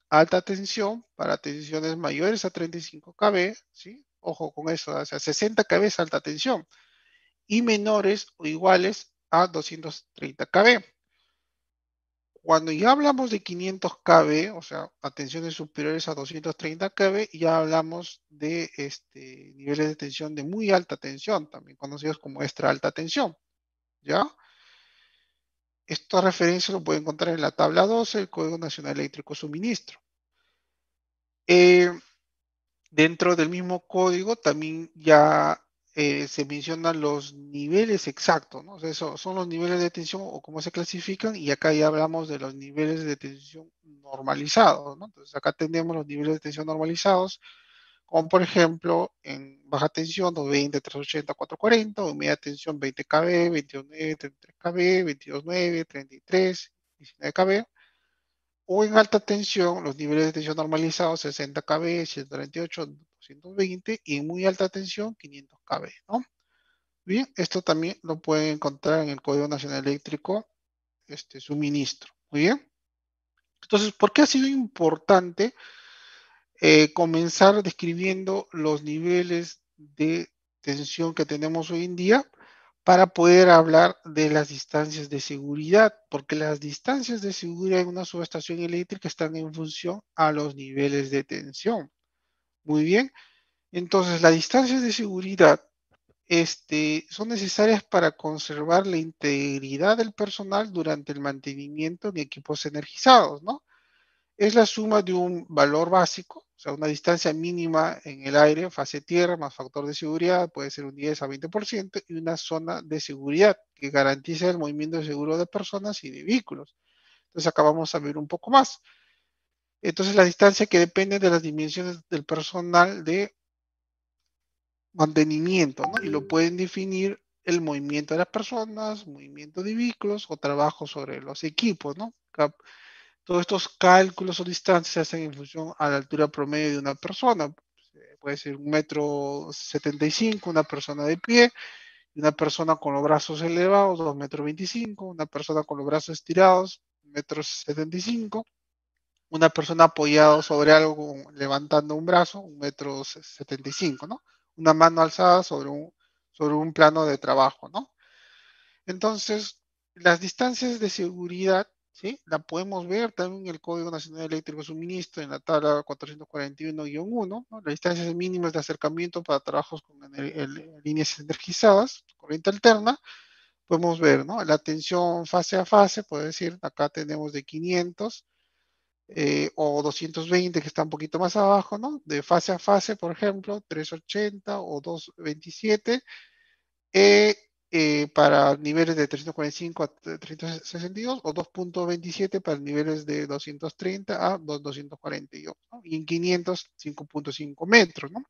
alta tensión para tensiones mayores a 35 kV, ¿sí? Ojo con eso, o sea, 60 kV es alta tensión y menores o iguales a 230 kb. Cuando ya hablamos de 500 kb, o sea, atenciones superiores a 230 kb, ya hablamos de este, niveles de tensión de muy alta tensión, también conocidos como extra alta tensión. ¿Ya? Esta referencia lo pueden encontrar en la tabla 12 del Código Nacional Eléctrico Suministro. Eh, dentro del mismo código también ya eh, se mencionan los niveles exactos, ¿no? son los niveles de tensión o cómo se clasifican y acá ya hablamos de los niveles de tensión normalizados, ¿no? Entonces acá tenemos los niveles de tensión normalizados, como por ejemplo en baja tensión 220, 380, 440, o media tensión 20 kb, 21.9, 33 kb, 22.9, 33, 19 kb, o en alta tensión los niveles de tensión normalizados 60 kb, 138, 220 y en muy alta tensión 500 kV, ¿no? Bien, esto también lo pueden encontrar en el Código Nacional Eléctrico, este suministro, muy bien. Entonces, ¿por qué ha sido importante eh, comenzar describiendo los niveles de tensión que tenemos hoy en día para poder hablar de las distancias de seguridad, porque las distancias de seguridad en una subestación eléctrica están en función a los niveles de tensión. Muy bien. Entonces, las distancias de seguridad este, son necesarias para conservar la integridad del personal durante el mantenimiento de equipos energizados, ¿no? Es la suma de un valor básico, o sea, una distancia mínima en el aire, fase tierra, más factor de seguridad, puede ser un 10 a 20%, y una zona de seguridad que garantice el movimiento seguro de personas y de vehículos. Entonces, acabamos vamos a ver un poco más. Entonces la distancia que depende de las dimensiones del personal de mantenimiento, ¿no? Y lo pueden definir el movimiento de las personas, movimiento de vehículos o trabajo sobre los equipos, ¿no? Todos estos cálculos o distancias se hacen en función a la altura promedio de una persona. Puede ser un metro setenta y cinco, una persona de pie, una persona con los brazos elevados, dos metros veinticinco, una persona con los brazos estirados, metros setenta y cinco una persona apoyado sobre algo, levantando un brazo, un metro setenta ¿no? Una mano alzada sobre un, sobre un plano de trabajo, ¿no? Entonces, las distancias de seguridad, ¿sí? La podemos ver también en el Código Nacional Eléctrico de Suministro, en la tabla 441-1, ¿no? Las distancias mínimas de acercamiento para trabajos con líneas energizadas, corriente alterna, podemos ver, ¿no? La tensión fase a fase, puede decir, acá tenemos de 500 eh, o 220 que está un poquito más abajo, ¿no? De fase a fase, por ejemplo, 380 o 227, eh, eh, para niveles de 345 a 362 o 2.27 para niveles de 230 a 242, ¿no? y en 500, 5.5 metros, ¿no?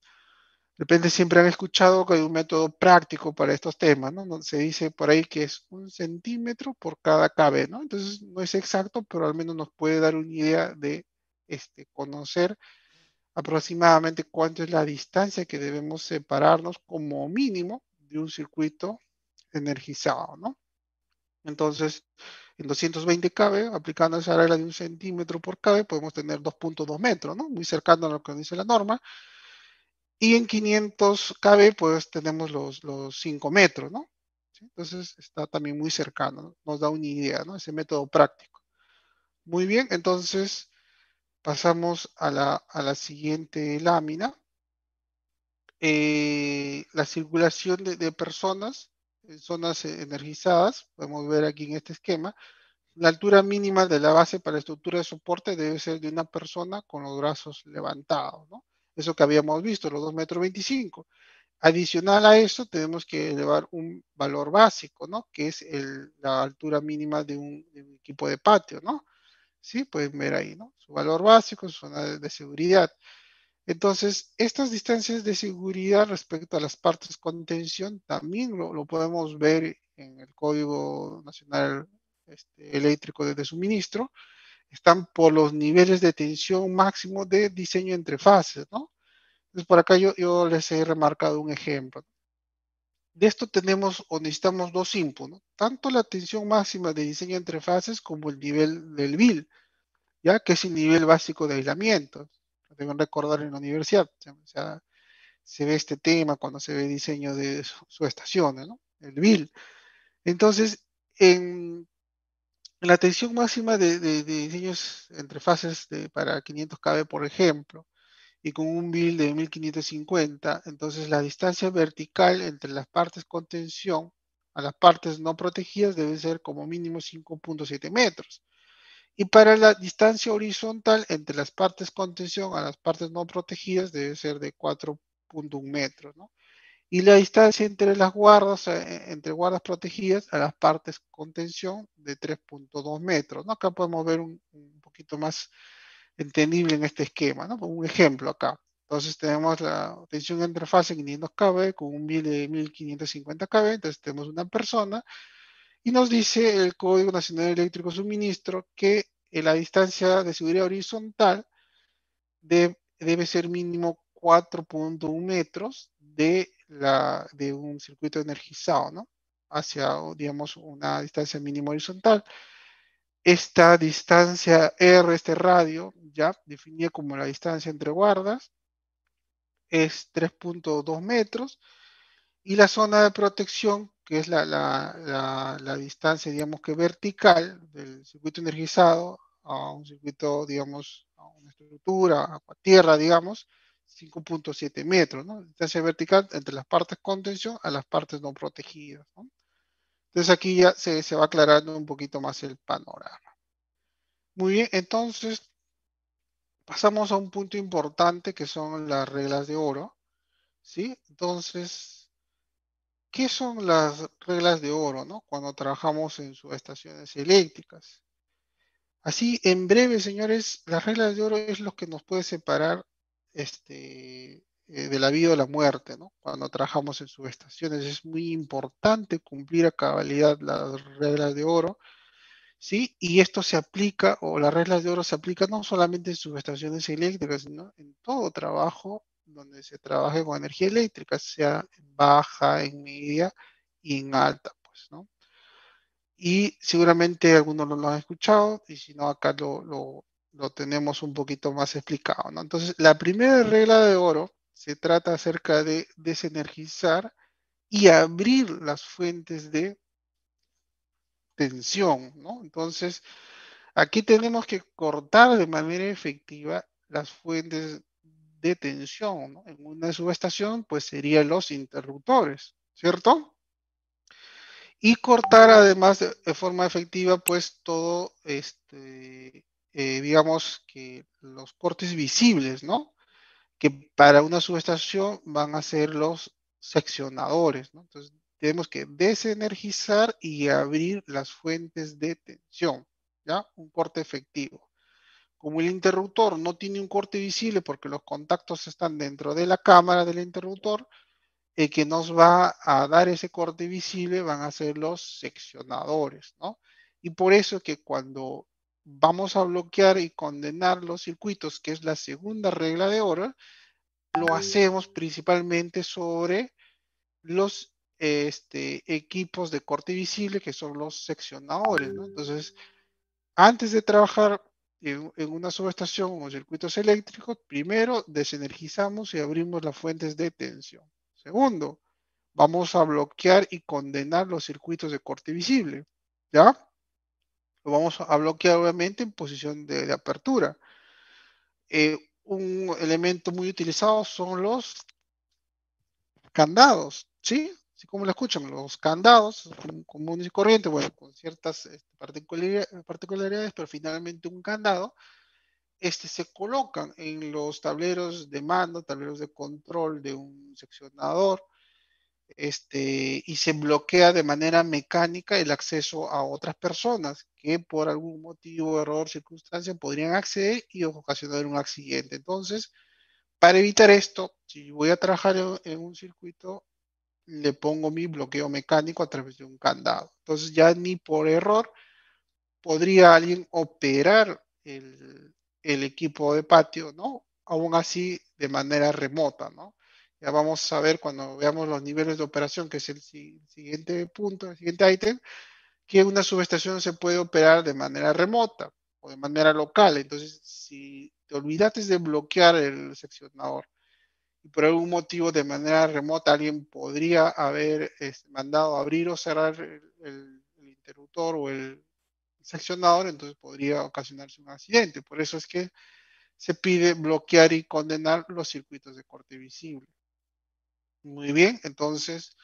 de repente siempre han escuchado que hay un método práctico para estos temas, ¿no? Se dice por ahí que es un centímetro por cada KB, ¿no? Entonces no es exacto, pero al menos nos puede dar una idea de este, conocer aproximadamente cuánto es la distancia que debemos separarnos como mínimo de un circuito energizado, ¿no? Entonces, en 220 kb, aplicando esa regla de un centímetro por kb, podemos tener 2.2 metros, ¿no? Muy cercano a lo que dice la norma. Y en 500 kb, pues tenemos los, 5 metros, ¿no? Entonces está también muy cercano, nos da una idea, ¿no? Ese método práctico. Muy bien, entonces pasamos a la, siguiente lámina. Eh, la circulación de, de, personas en zonas energizadas, podemos ver aquí en este esquema, la altura mínima de la base para la estructura de soporte debe ser de una persona con los brazos levantados, ¿no? eso que habíamos visto, los dos metros 25. Adicional a eso, tenemos que elevar un valor básico, ¿no? Que es la altura mínima de un, equipo de patio, ¿no? Sí, pueden ver ahí, ¿no? Su valor básico, su zona de, seguridad. Entonces, estas distancias de seguridad respecto a las partes con tensión también lo, podemos ver en el Código Nacional este, Eléctrico de Suministro, están por los niveles de tensión máximo de diseño entre fases, ¿no? Entonces, por acá yo, yo les he remarcado un ejemplo. De esto tenemos o necesitamos dos inputs, ¿no? tanto la tensión máxima de diseño entre fases como el nivel del BIL, ya que es el nivel básico de aislamiento. Lo deben recordar en la universidad. se ve este tema cuando se ve diseño de subestaciones, ¿no? el bill, Entonces, en la tensión máxima de, diseños entre fases para 500 kb, por ejemplo, y con un bill de 1550, entonces la distancia vertical entre las partes con tensión a las partes no protegidas debe ser como mínimo 5.7 metros. Y para la distancia horizontal entre las partes con tensión a las partes no protegidas debe ser de 4.1 metros. ¿no? y la distancia entre las guardas, eh, entre guardas protegidas a las partes con tensión de 3.2 metros. Acá podemos ver un, poquito más entendible en este esquema, ¿no? un ejemplo acá. Entonces tenemos la tensión entre fase 500 kV con un mil de eh, 1550 kV, entonces tenemos una persona y nos dice el Código Nacional de Eléctrico Suministro que eh, la distancia de seguridad horizontal de, debe ser mínimo 4.1 metros de la, de un circuito energizado, ¿no? Hacia, digamos, una distancia mínima horizontal. Esta distancia R, este radio, ya definía como la distancia entre guardas, es 3.2 metros. Y la zona de protección, que es la, la, la distancia, digamos, que vertical del circuito energizado a un circuito, digamos, a una estructura, a tierra, digamos, 5.7 metros, ¿no? Distancia vertical entre las partes con tensión a las partes no protegidas, ¿no? Entonces aquí ya se, se va aclarando un poquito más el panorama. Muy bien, entonces pasamos a un punto importante que son las reglas de oro, ¿sí? Entonces, ¿qué son las reglas de oro, ¿no? Cuando trabajamos en subestaciones eléctricas. Así, en breve, señores, las reglas de oro es lo que nos puede separar este, eh, de la vida o la muerte, ¿no? Cuando trabajamos en subestaciones es muy importante cumplir a cabalidad las reglas de oro, ¿sí? Y esto se aplica, o las reglas de oro se aplican no solamente en subestaciones eléctricas, sino en todo trabajo donde se trabaje con energía eléctrica, sea baja, en media y en alta, pues, ¿no? Y seguramente algunos lo han escuchado, y si no, acá lo, lo tenemos un poquito más explicado, ¿no? Entonces, la primera regla de oro se trata acerca de desenergizar y abrir las fuentes de tensión, ¿no? Entonces, aquí tenemos que cortar de manera efectiva las fuentes de tensión, ¿no? En una subestación, pues serían los interruptores, ¿cierto? Y cortar además de, de forma efectiva, pues todo este eh, digamos, que los cortes visibles, ¿no? Que para una subestación van a ser los seccionadores, ¿no? Entonces, tenemos que desenergizar y abrir las fuentes de tensión, ¿ya? Un corte efectivo. Como el interruptor no tiene un corte visible porque los contactos están dentro de la cámara del interruptor, el que nos va a dar ese corte visible van a ser los seccionadores, ¿no? Y por eso que cuando vamos a bloquear y condenar los circuitos, que es la segunda regla de oro, lo hacemos principalmente sobre los este, equipos de corte visible, que son los seccionadores. ¿no? Entonces, antes de trabajar en, una subestación o circuitos eléctricos, primero desenergizamos y abrimos las fuentes de tensión. Segundo, vamos a bloquear y condenar los circuitos de corte visible. ¿Ya? Lo vamos a bloquear obviamente en posición de, apertura. Eh, un elemento muy utilizado son los candados, ¿sí? Así como lo escuchan, los candados común y corrientes, bueno, con ciertas este, particularidades, pero finalmente un candado, este, se colocan en los tableros de mando, tableros de control de un seccionador, este, y se bloquea de manera mecánica el acceso a otras personas que por algún motivo, error, circunstancia podrían acceder y ocasionar un accidente. Entonces, para evitar esto, si voy a trabajar en, un circuito, le pongo mi bloqueo mecánico a través de un candado. Entonces ya ni por error podría alguien operar el equipo de patio, ¿no? Aún así de manera remota, ¿no? Ya vamos a ver cuando veamos los niveles de operación, que es el, siguiente punto, el siguiente ítem, que una subestación se puede operar de manera remota o de manera local. Entonces, si te olvidaste de bloquear el seccionador y por algún motivo de manera remota alguien podría haber este, mandado abrir o cerrar el interruptor o el seccionador, entonces podría ocasionarse un accidente. Por eso es que se pide bloquear y condenar los circuitos de corte visible. Muy bien, entonces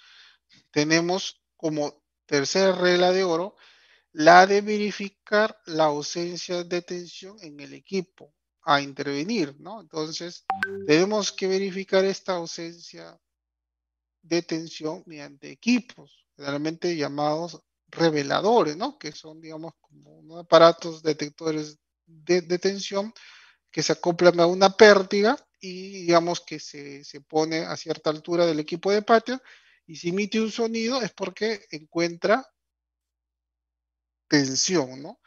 tenemos como tercera regla de oro la de verificar la ausencia de tensión en el equipo a intervenir, ¿no? Entonces, tenemos que verificar esta ausencia de tensión mediante equipos, generalmente llamados reveladores, ¿no? Que son, digamos, como unos aparatos detectores de, de tensión que se acoplan a una pértiga y digamos que se, pone a cierta altura del equipo de patio y si emite un sonido es porque encuentra tensión, ¿no?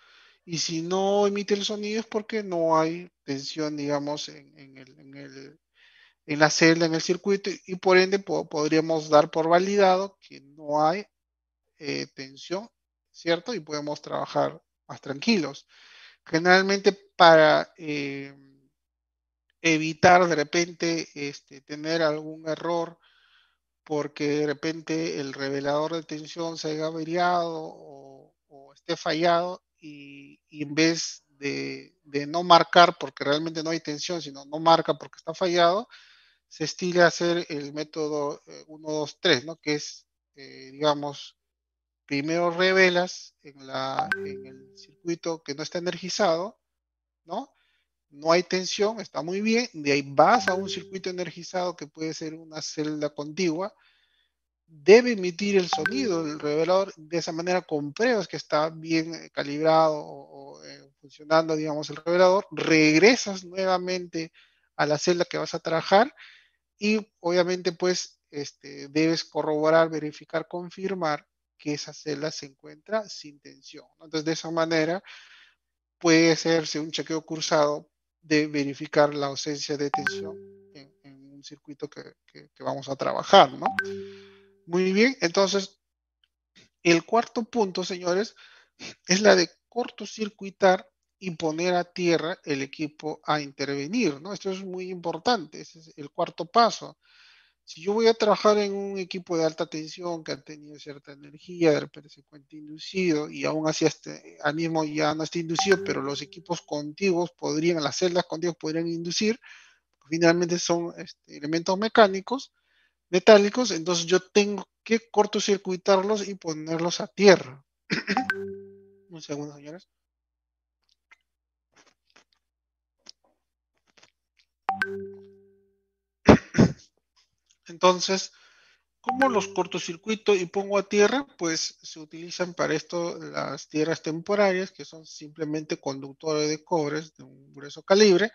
Y si no emite el sonido es porque no hay tensión, digamos, en, en, el, en, la celda, en el circuito, y por ende podríamos dar por validado que no hay eh, tensión, ¿cierto? Y podemos trabajar más tranquilos. Generalmente para... Eh, evitar de repente este, tener algún error porque de repente el revelador de tensión se haya averiado o, esté fallado y, en vez de, no marcar porque realmente no hay tensión, sino no marca porque está fallado, se estira a hacer el método 1, 2, 3, ¿no? que es, eh, digamos, primero revelas en, en el circuito que no está energizado, ¿no? no hay tensión, está muy bien, de ahí vas a un circuito energizado que puede ser una celda contigua, debe emitir el sonido del revelador, de esa manera compruebas que está bien eh, calibrado o, eh, funcionando, digamos, el revelador, regresas nuevamente a la celda que vas a trabajar y obviamente pues este, debes corroborar, verificar, confirmar que esa celda se encuentra sin tensión. Entonces de esa manera puede hacerse un chequeo cursado de verificar la ausencia de tensión en, un circuito que, vamos a trabajar, Muy bien, entonces, el cuarto punto, señores, es la de cortocircuitar y poner a tierra el equipo a intervenir, ¿no? Esto es muy importante, es el cuarto paso. Si yo voy a trabajar en un equipo de alta tensión que ha tenido cierta energía, pero se inducido y aún así este eh, ánimo ya no está inducido, pero los equipos contiguos podrían, las celdas contiguas podrían inducir, finalmente son este, elementos mecánicos, metálicos, entonces yo tengo que cortocircuitarlos y ponerlos a tierra. un segundo, señores. Entonces, ¿cómo los cortocircuito y pongo a tierra? Pues se utilizan para esto las tierras temporarias, que son simplemente conductores de cobres de un grueso calibre,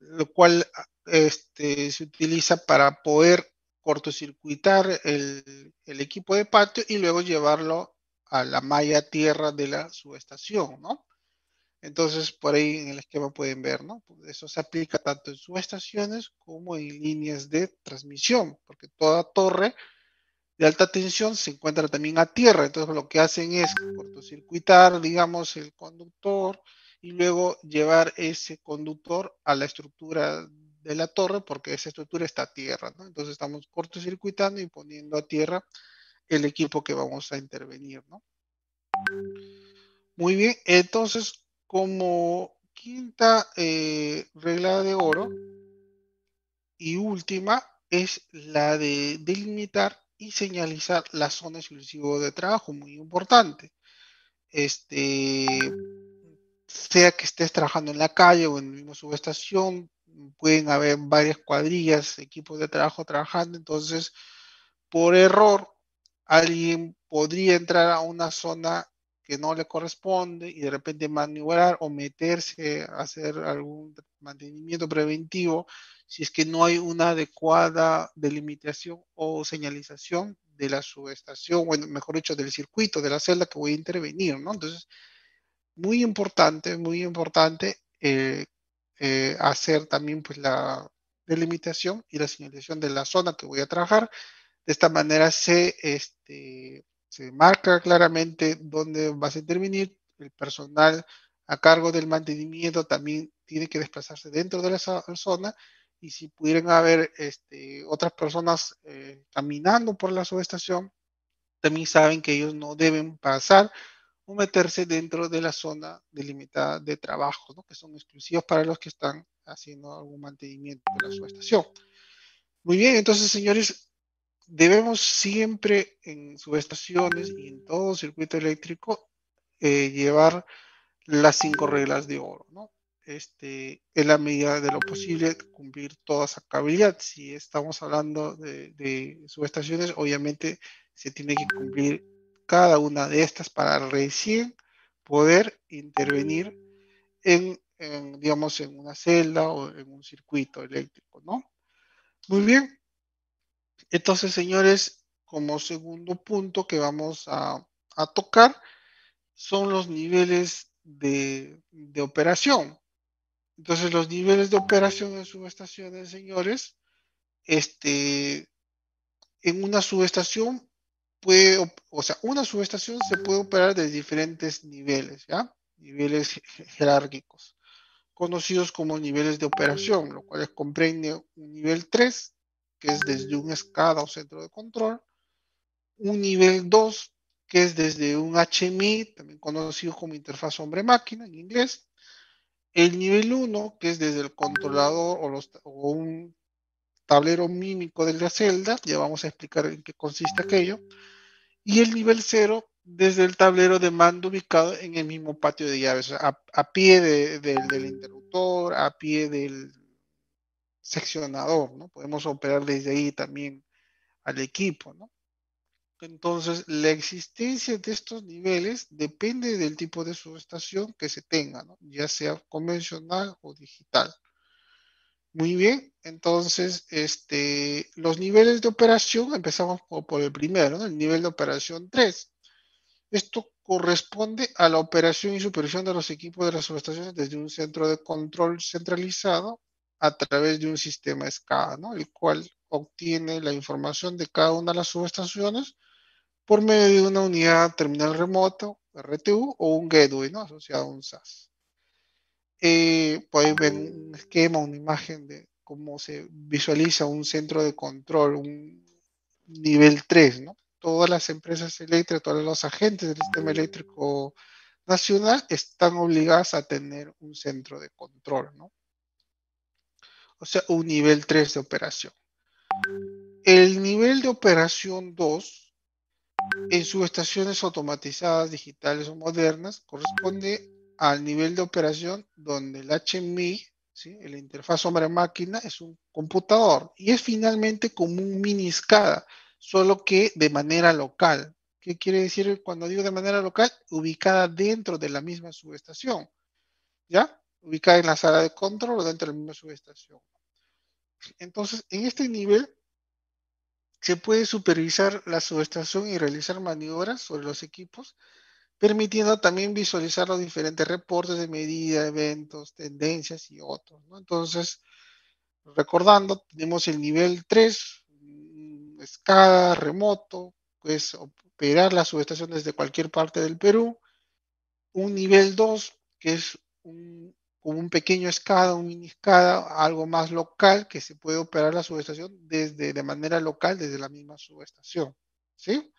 lo cual ah, este, se utiliza para poder cortocircuitar el, el equipo de patio y luego llevarlo a la malla tierra de la subestación, ¿no? Entonces, por ahí en el esquema pueden ver, ¿no? Pues, eso se aplica tanto en subestaciones como en líneas de transmisión, porque toda torre de alta tensión se encuentra también a tierra. Entonces, lo que hacen es cortocircuitar, digamos, el conductor y luego llevar ese conductor a la estructura de la torre, porque esa estructura está a tierra, ¿no? Entonces, estamos cortocircuitando y poniendo a tierra el equipo que vamos a intervenir, ¿no? Muy bien, entonces como quinta eh, regla de oro y última es la de delimitar y señalizar la zona exclusiva de trabajo, muy importante. Este, sea que estés trabajando en la calle o en la subestación, pueden haber varias cuadrillas, equipos de trabajo trabajando, entonces por error alguien podría entrar a una zona que no le corresponde y de repente maniobrar o meterse a hacer algún mantenimiento preventivo si es que no hay una adecuada delimitación o señalización de la subestación, bueno, mejor dicho, del circuito, de la celda que voy a intervenir, ¿no? Entonces, muy importante, muy importante eh, eh, hacer también pues la delimitación y la señalización de la zona que voy a trabajar. De esta manera se este, se marca claramente dónde vas a intervenir, el personal a cargo del mantenimiento también tiene que desplazarse dentro de la zona y si pudieran haber este, otras personas eh, caminando por la subestación, también saben que ellos no deben pasar o meterse dentro de la zona delimitada de trabajo, ¿no? que son exclusivos para los que están haciendo algún mantenimiento de la subestación. Muy bien, entonces señores, debemos siempre en subestaciones y en todo circuito eléctrico eh, llevar las cinco reglas de oro, ¿no? Este, en la medida de lo posible, cumplir todas esa cabillas Si estamos hablando de, subestaciones, obviamente se tiene que cumplir cada una de estas para recién poder intervenir en digamos, en una celda o en un circuito eléctrico, ¿no? Muy bien, entonces, señores, como segundo punto que vamos a, tocar son los niveles de, operación. Entonces, los niveles de operación de subestaciones, señores, este, en una subestación puede, o sea, una subestación se puede operar de diferentes niveles, ¿ya? Niveles jerárquicos, conocidos como niveles de operación, lo cual comprende un nivel 3, que es desde un SCADA o centro de control, un nivel 2, que es desde un HMI, también conocido como interfaz hombre-máquina en inglés, el nivel 1, que es desde el controlador o, un tablero mímico de la celda, ya vamos a explicar en qué consiste aquello, y el nivel 0, desde el tablero de mando ubicado en el mismo patio de llaves, a, pie del interruptor, a pie del, seccionador, ¿no? Podemos operar desde ahí también al equipo, ¿no? Entonces, la existencia de estos niveles depende del tipo de subestación que se tenga, ¿no? ya sea convencional o digital. Muy bien, entonces este, los niveles de operación, empezamos por el primero, el nivel de operación 3. Esto corresponde a la operación y supervisión de los equipos de las subestaciones desde un centro de control centralizado a través de un sistema SCADA, ¿no? el cual obtiene la información de cada una de las subestaciones por medio de una unidad terminal remoto, RTU, o un gateway ¿no? asociado a un SAS. Eh, Pueden ver un esquema, una imagen de cómo se visualiza un centro de control, un nivel 3. ¿no? Todas las empresas eléctricas, todos los agentes del sistema eléctrico nacional están obligadas a tener un centro de control. ¿no? o sea, un nivel 3 de operación. El nivel de operación 2 en subestaciones automatizadas, digitales o modernas corresponde al nivel de operación donde el HMI, ¿sí? la interfaz hombre-máquina, es un computador y es finalmente como un mini SCADA, solo que de manera local. ¿Qué quiere decir cuando digo de manera local? Ubicada dentro de la misma subestación. ¿Ya? ubicada en la sala de control o dentro de la misma subestación. Entonces, en este nivel se puede supervisar la subestación y realizar maniobras sobre los equipos, permitiendo también visualizar los diferentes reportes de medida, eventos, tendencias y otros. Entonces, recordando, tenemos el nivel 3, mm, escala, remoto, pues operar la subestación desde cualquier parte del Perú. Un nivel 2, que es un, un pequeño escada, un mini escada, algo más local que se puede operar la subestación desde, de manera local desde la misma subestación. ¿sí?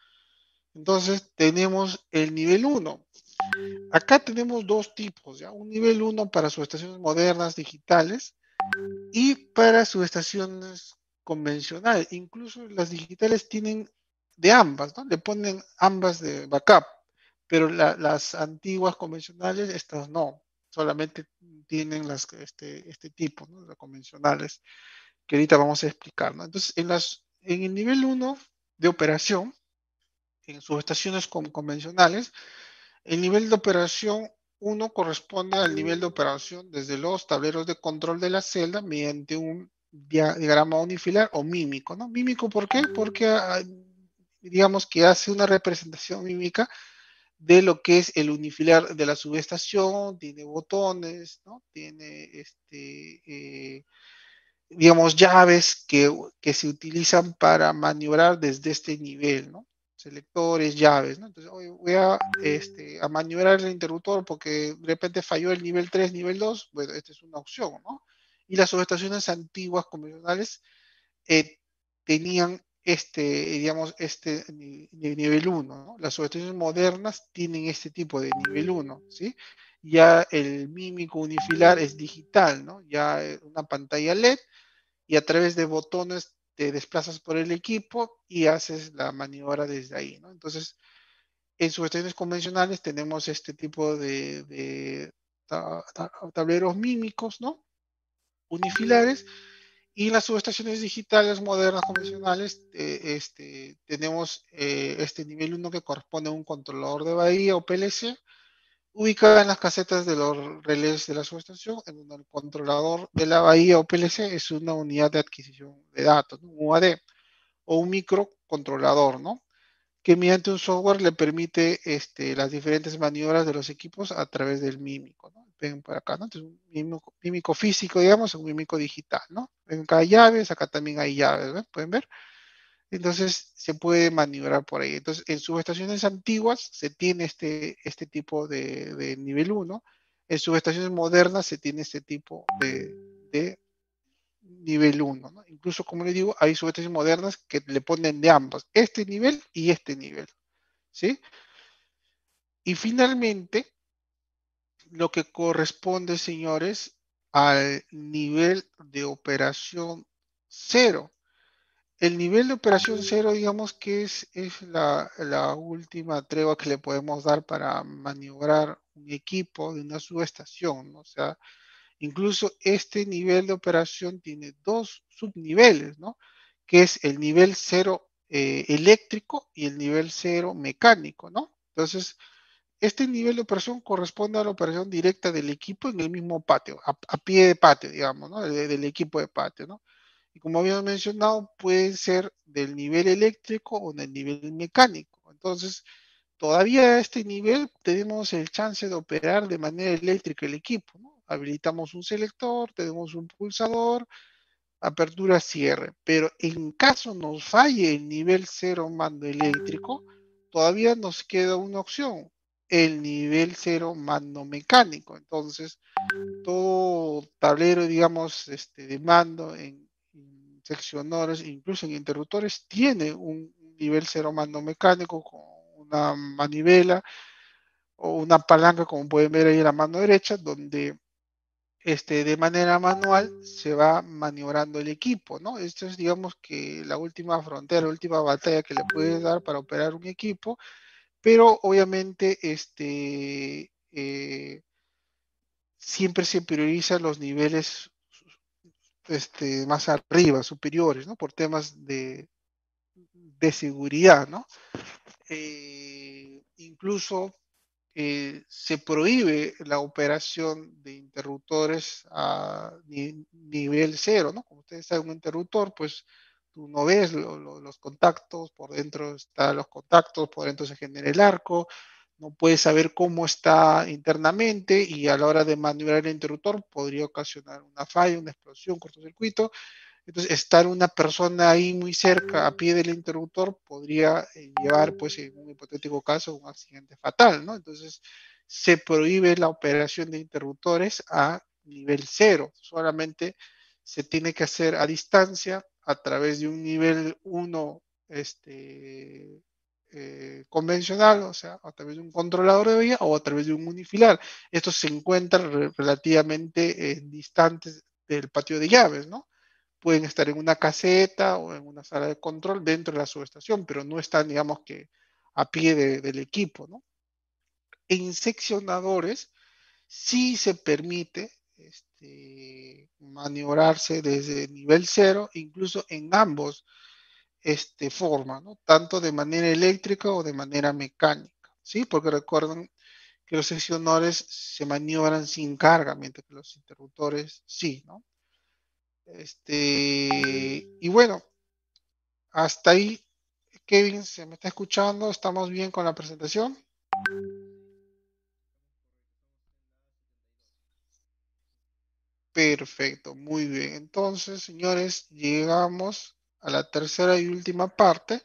Entonces tenemos el nivel 1. Acá tenemos dos tipos, ¿ya? un nivel 1 para subestaciones modernas, digitales, y para subestaciones convencionales. Incluso las digitales tienen de ambas, ¿no? le ponen ambas de backup, pero las antiguas convencionales, estas no solamente tienen las, este, este tipo, ¿no? las convencionales, que ahorita vamos a explicar. Entonces, en, las, en el nivel 1 de operación, en sus estaciones convencionales, el nivel de operación 1 corresponde al nivel de operación desde los tableros de control de la celda mediante un diagrama unifilar o mímico. ¿no? Mímico, ¿por qué? Porque ah, digamos que hace una representación mímica de lo que es el unifilar de la subestación, tiene botones, ¿no? Tiene, este, eh, digamos, llaves que, se utilizan para maniobrar desde este nivel, ¿no? Selectores, llaves, ¿no? Entonces, voy este, a, maniobrar el interruptor porque de repente falló el nivel 3, nivel 2, bueno, esta es una opción, ¿no? Y las subestaciones antiguas convencionales eh, tenían este, digamos, este nivel 1. Las subestaciones modernas tienen este tipo de nivel 1, ¿sí? Ya el mímico unifilar es digital, ¿no? Ya eh, una pantalla LED y a través de botones te desplazas por el equipo y haces la maniobra desde ahí, Entonces, en subestaciones convencionales tenemos este tipo de, tableros mímicos, ¿no? Unifilares y las subestaciones digitales modernas convencionales, eh, este, tenemos eh, este nivel 1 que corresponde a un controlador de bahía o PLC, ubicado en las casetas de los relés de la subestación, en donde el controlador de la bahía o PLC es una unidad de adquisición de datos, un UAD, o un microcontrolador, ¿no? que mediante un software le permite este, las diferentes maniobras de los equipos a través del mímico, Ven por acá, ¿no? Entonces, un mímico, mímico físico, digamos, un mímico digital, ¿no? Ven acá hay llaves, acá también hay llaves, ¿Pueden ver? Entonces, se puede maniobrar por ahí. Entonces, en subestaciones antiguas se tiene este, este tipo de, nivel 1. En subestaciones modernas se tiene este tipo de nivel 1. Incluso, como les digo, hay subestaciones modernas que le ponen de ambas este nivel y este nivel. ¿sí? Y finalmente, lo que corresponde, señores, al nivel de operación cero. El nivel de operación cero, digamos que es, es la, última tregua que le podemos dar para maniobrar un equipo de una subestación, o sea, Incluso este nivel de operación tiene dos subniveles, ¿no? Que es el nivel cero eh, eléctrico y el nivel cero mecánico, ¿no? Entonces, este nivel de operación corresponde a la operación directa del equipo en el mismo patio, a, pie de patio, digamos, ¿no? del equipo de patio, ¿no? Y como habíamos mencionado, pueden ser del nivel eléctrico o del nivel mecánico. Entonces, todavía a este nivel tenemos el chance de operar de manera eléctrica el equipo, ¿no? habilitamos un selector, tenemos un pulsador, apertura, cierre. Pero en caso nos falle el nivel cero mando eléctrico, todavía nos queda una opción, el nivel cero mando mecánico. Entonces, todo tablero, digamos, este, de mando en, seccionadores, incluso en interruptores, tiene un nivel cero mando mecánico con una manivela o una palanca, como pueden ver ahí en la mano derecha, donde este, de manera manual se va maniobrando el equipo, ¿no? Esto es, digamos, que la última frontera, la última batalla que le puede dar para operar un equipo, pero obviamente este, eh, siempre se priorizan los niveles este, más arriba, superiores, ¿no? Por temas de, de seguridad, ¿no? Eh, incluso eh, se prohíbe la operación de interruptores a nivel cero, ¿no? Como ustedes saben, un interruptor, pues tú no ves los contactos, por dentro están los contactos, por dentro se genera el arco, no puedes saber cómo está internamente y a la hora de maniobrar el interruptor podría ocasionar una falla, una explosión, cortocircuito. Entonces, estar una persona ahí muy cerca, a pie del interruptor, podría eh, llevar, pues, en un hipotético caso, un accidente fatal, ¿no? Entonces, se prohíbe la operación de interruptores a nivel cero, solamente se tiene que hacer a distancia a través de un nivel 1 este, eh, convencional, o sea, a través de un controlador de vía o a través de un unifilar. Estos se encuentran relativamente eh, distantes del patio de llaves, ¿no? pueden estar en una caseta o en una sala de control dentro de la subestación, pero no están, digamos que, a pie del equipo, ¿no? En seccionadores sí se permite este, maniobrarse desde nivel cero, incluso en ambos este, formas, ¿no? Tanto de manera eléctrica o de manera mecánica, ¿sí? Porque recuerden que los seccionadores se maniobran sin carga, mientras que los interruptores sí, ¿no? Este, y bueno, hasta ahí, Kevin, se me está escuchando, estamos bien con la presentación. Perfecto, muy bien. Entonces, señores, llegamos a la tercera y última parte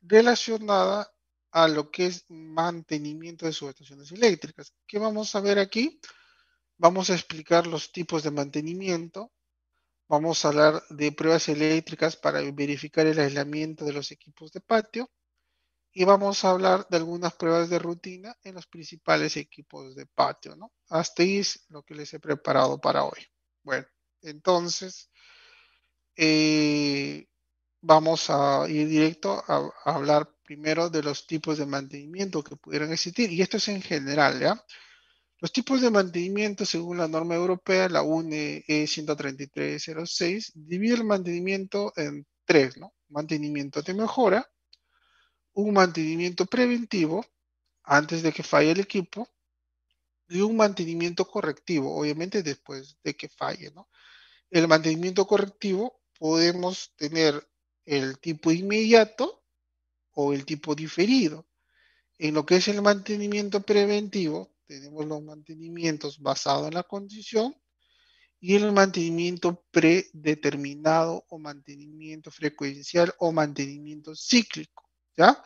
relacionada a lo que es mantenimiento de subestaciones eléctricas. ¿Qué vamos a ver aquí? Vamos a explicar los tipos de mantenimiento, Vamos a hablar de pruebas eléctricas para verificar el aislamiento de los equipos de patio. Y vamos a hablar de algunas pruebas de rutina en los principales equipos de patio, ¿no? Hasta ahí es lo que les he preparado para hoy. Bueno, entonces, eh, vamos a ir directo a, a, hablar primero de los tipos de mantenimiento que pudieran existir. Y esto es en general, ¿ya? Los tipos de mantenimiento, según la norma europea, la UNE 13306 e divide el mantenimiento en tres, ¿no? Mantenimiento de mejora, un mantenimiento preventivo, antes de que falle el equipo, y un mantenimiento correctivo, obviamente después de que falle, ¿no? El mantenimiento correctivo podemos tener el tipo inmediato o el tipo diferido. En lo que es el mantenimiento preventivo, tenemos los mantenimientos basados en la condición y el mantenimiento predeterminado o mantenimiento frecuencial o mantenimiento cíclico, ¿ya?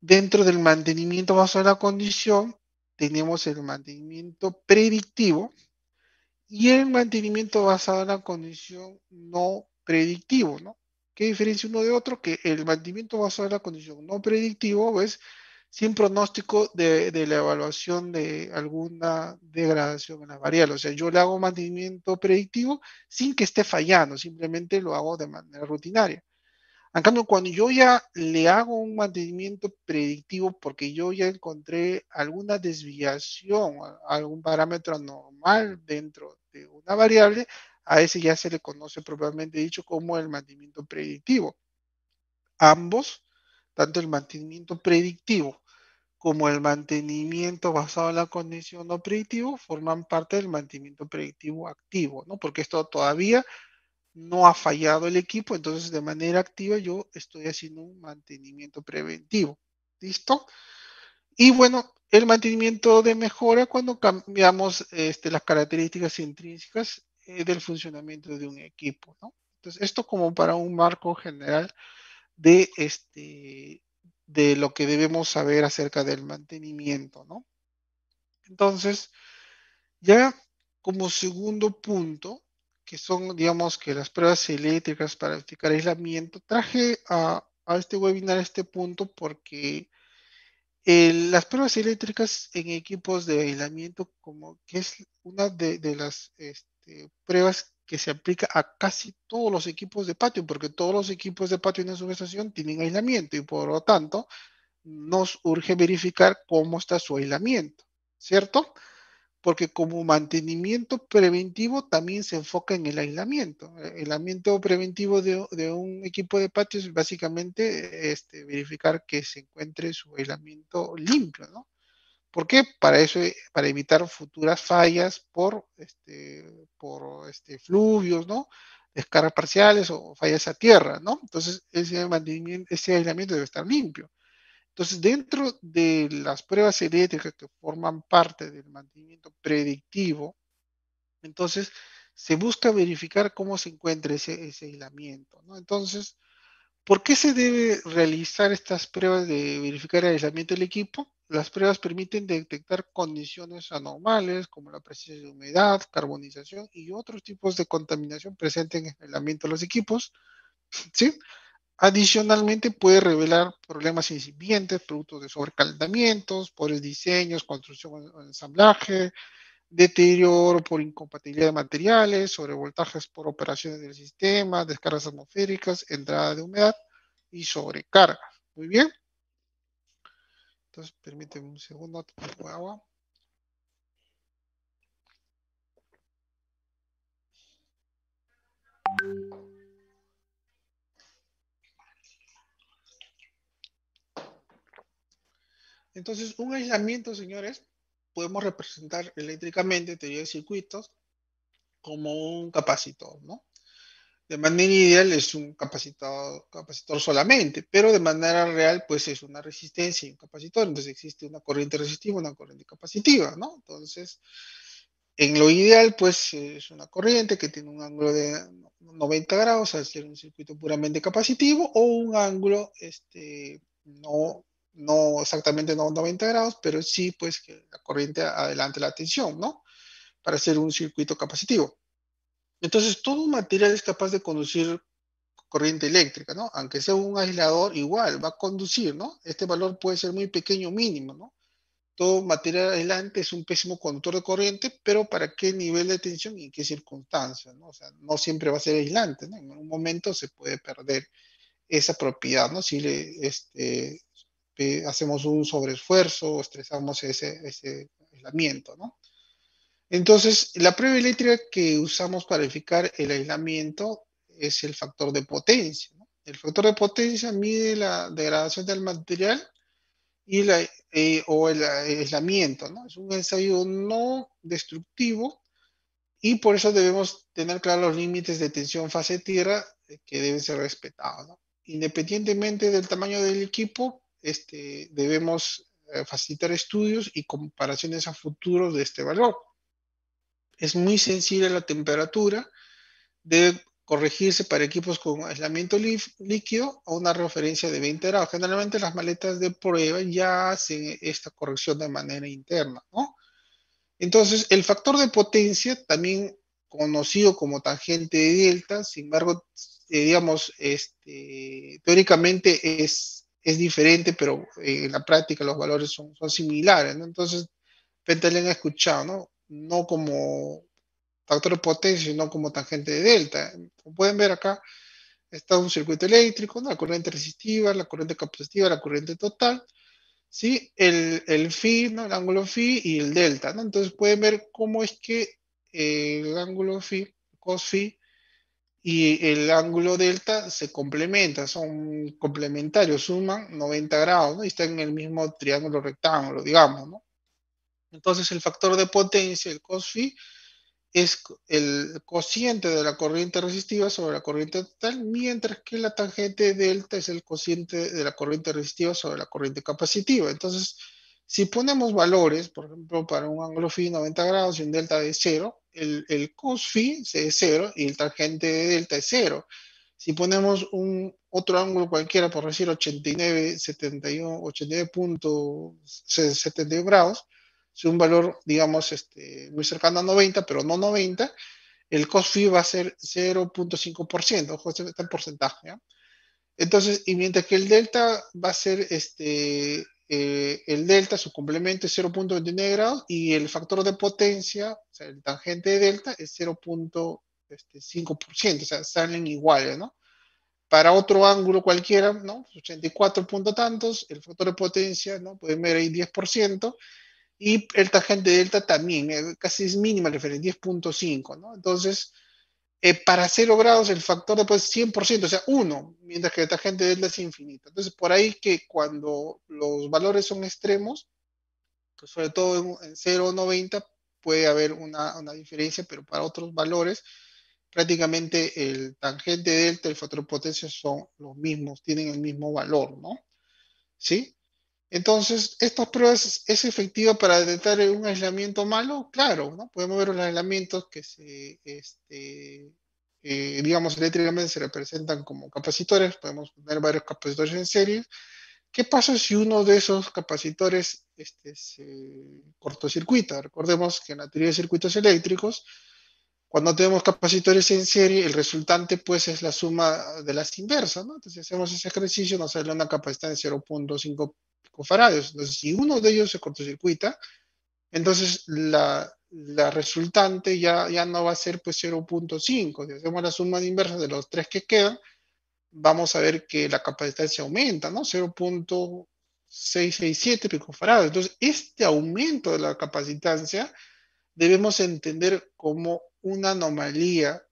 Dentro del mantenimiento basado en la condición tenemos el mantenimiento predictivo y el mantenimiento basado en la condición no predictivo, ¿no? ¿Qué diferencia uno de otro? Que el mantenimiento basado en la condición no predictivo es sin pronóstico de, la evaluación de alguna degradación en una variable. O sea, yo le hago mantenimiento predictivo sin que esté fallando, simplemente lo hago de manera rutinaria. En cambio, cuando yo ya le hago un mantenimiento predictivo porque yo ya encontré alguna desviación, algún parámetro anormal dentro de una variable, a ese ya se le conoce propiamente dicho como el mantenimiento predictivo. Ambos tanto el mantenimiento predictivo como el mantenimiento basado en la condición no predictivo forman parte del mantenimiento predictivo activo, ¿no? Porque esto todavía no ha fallado el equipo, entonces de manera activa yo estoy haciendo un mantenimiento preventivo. ¿Listo? Y bueno, el mantenimiento de mejora cuando cambiamos este, las características intrínsecas eh, del funcionamiento de un equipo, ¿no? Entonces, esto como para un marco general de, este, de lo que debemos saber acerca del mantenimiento, ¿no? Entonces, ya como segundo punto, que son, digamos, que las pruebas eléctricas para aplicar aislamiento, traje a, este webinar este punto porque las pruebas eléctricas en equipos de aislamiento, como que es una de, las este, pruebas que se aplica a casi todos los equipos de patio, porque todos los equipos de patio en la subestación tienen aislamiento y por lo tanto nos urge verificar cómo está su aislamiento, ¿cierto? Porque como mantenimiento preventivo también se enfoca en el aislamiento. El aislamiento preventivo de, un equipo de patio es básicamente este, verificar que se encuentre su aislamiento limpio, ¿no? ¿Por qué? Para eso, para evitar futuras fallas por, este, por este, fluvios, ¿no? Descargas parciales o fallas a tierra, ¿no? Entonces, ese, aislamiento debe estar limpio. Entonces, dentro de las pruebas eléctricas que forman parte del mantenimiento predictivo, entonces se busca verificar cómo se encuentra ese, aislamiento, Entonces, ¿por qué se debe realizar estas pruebas de verificar el aislamiento del equipo? Las pruebas permiten detectar condiciones anormales como la presencia de humedad, carbonización y otros tipos de contaminación presentes en el ambiente de los equipos. ¿sí? Adicionalmente puede revelar problemas incipientes, productos de sobrecalentamientos, por diseños, construcción o ensamblaje, deterioro por incompatibilidad de materiales, sobrevoltajes por operaciones del sistema, descargas atmosféricas, entrada de humedad y sobrecarga. Muy bien. Entonces, permíteme un segundo, agua. Entonces, un aislamiento, señores, podemos representar eléctricamente teoría de circuitos como un capacitor, ¿no? de manera ideal es un capacitor solamente, pero de manera real pues es una resistencia y un capacitor. Entonces existe una corriente resistiva, y una corriente capacitiva, ¿no? Entonces, en lo ideal pues es una corriente que tiene un ángulo de 90 grados al ser un circuito puramente capacitivo o un ángulo este, no, no exactamente no 90 grados, pero sí pues que la corriente adelante la tensión, ¿no? Para ser un circuito capacitivo. Entonces, todo material es capaz de conducir corriente eléctrica, ¿no? Aunque sea un aislador, igual va a conducir, ¿no? Este valor puede ser muy pequeño, mínimo, ¿no? Todo material aislante es un pésimo conductor de corriente, pero ¿para qué nivel de tensión y en qué circunstancias? ¿no? O sea, no siempre va a ser aislante, ¿no? En un momento se puede perder esa propiedad, ¿no? Si le, este, eh, hacemos un sobreesfuerzo o estresamos ese, ese aislamiento, ¿no? Entonces, la prueba eléctrica que usamos para verificar el aislamiento es el factor de potencia. El factor de potencia mide la degradación del material y eh, o el aislamiento. ¿no? Es un ensayo no destructivo y por eso debemos tener claros los límites de tensión fase tierra eh, que deben ser respetados. Independientemente del tamaño del equipo, este, debemos eh, facilitar estudios y comparaciones a futuro de este valor es muy sensible a la temperatura, debe corregirse para equipos con aislamiento líquido a una referencia de 20 grados. Generalmente las maletas de prueba ya hacen esta corrección de manera interna, ¿no? Entonces, el factor de potencia, también conocido como tangente de delta, sin embargo, eh, digamos, este, teóricamente es, es diferente, pero en la práctica los valores son, similares, ¿no? Entonces, le ha escuchado, ¿no? no como factor potencia, sino como tangente de delta. Como pueden ver acá, está un circuito eléctrico, la corriente resistiva, la corriente capacitiva, la corriente total, ¿sí? el, el phi, ¿no? el ángulo phi y el delta. ¿no? Entonces pueden ver cómo es que eh, el ángulo phi, cos phi, y el ángulo delta se complementan. son complementarios, suman 90 grados, ¿no? Y están en el mismo triángulo rectángulo, digamos, ¿no? Entonces el factor de potencia, el cos phi, es el cociente de la corriente resistiva sobre la corriente total, mientras que la tangente delta es el cociente de la corriente resistiva sobre la corriente capacitiva. Entonces, si ponemos valores, por ejemplo, para un ángulo phi 90 grados y un delta de 0, el, el cos phi es 0 y el tangente de delta es 0. Si ponemos un otro ángulo cualquiera, por decir 89, 71, grados, si un valor, digamos, este, muy cercano a 90, pero no 90, el cost va a ser 0.5%, ojo, este es el porcentaje. Entonces, y mientras que el delta va a ser este, eh, el delta, su complemento es 0.29 grados y el factor de potencia, o sea, el tangente de delta es 0.5%, este, o sea, salen iguales, ¿no? Para otro ángulo cualquiera, ¿no? 84 punto tantos, el factor de potencia, ¿no? Pueden ver ahí 10%, y el tangente delta también, eh, casi es mínima referencia, 10.5, ¿no? Entonces, eh, para 0 grados el factor de es pues 100%, o sea, 1, mientras que el tangente delta es infinito. Entonces, por ahí que cuando los valores son extremos, pues sobre todo en, 0 90, puede haber una, una, diferencia, pero para otros valores, prácticamente el tangente delta y el factor de potencia son los mismos, tienen el mismo valor, ¿no? ¿Sí? Entonces, estas pruebas es efectiva para detectar un aislamiento malo, claro, ¿no? Podemos ver los aislamientos que este, eh, digamos, eléctricamente se representan como capacitores, podemos poner varios capacitores en serie. ¿Qué pasa si uno de esos capacitores este, se cortocircuita? Recordemos que en la teoría de circuitos eléctricos, cuando tenemos capacitores en serie, el resultante pues es la suma de las inversas, ¿no? Entonces hacemos ese ejercicio, nos sale una capacidad de 0.5 entonces, si uno de ellos se cortocircuita, entonces la, resultante ya, ya no va a ser pues 0.5. Si hacemos la suma inversa de los tres que quedan, vamos a ver que la capacitancia aumenta, ¿no? 0.667 picofaradios. Entonces, este aumento de la capacitancia debemos entender como una anomalía,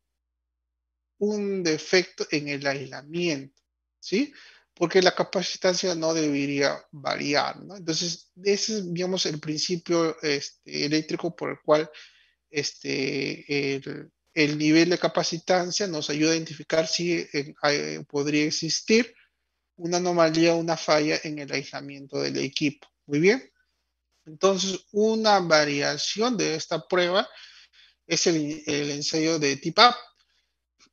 un defecto en el aislamiento, ¿sí? porque la capacitancia no debería variar. Entonces, ese es, digamos, el principio este, eléctrico por el cual este, el, nivel de capacitancia nos ayuda a identificar si eh, podría existir una anomalía, una falla en el aislamiento del equipo. Muy bien. Entonces, una variación de esta prueba es el ensayo de tip-up.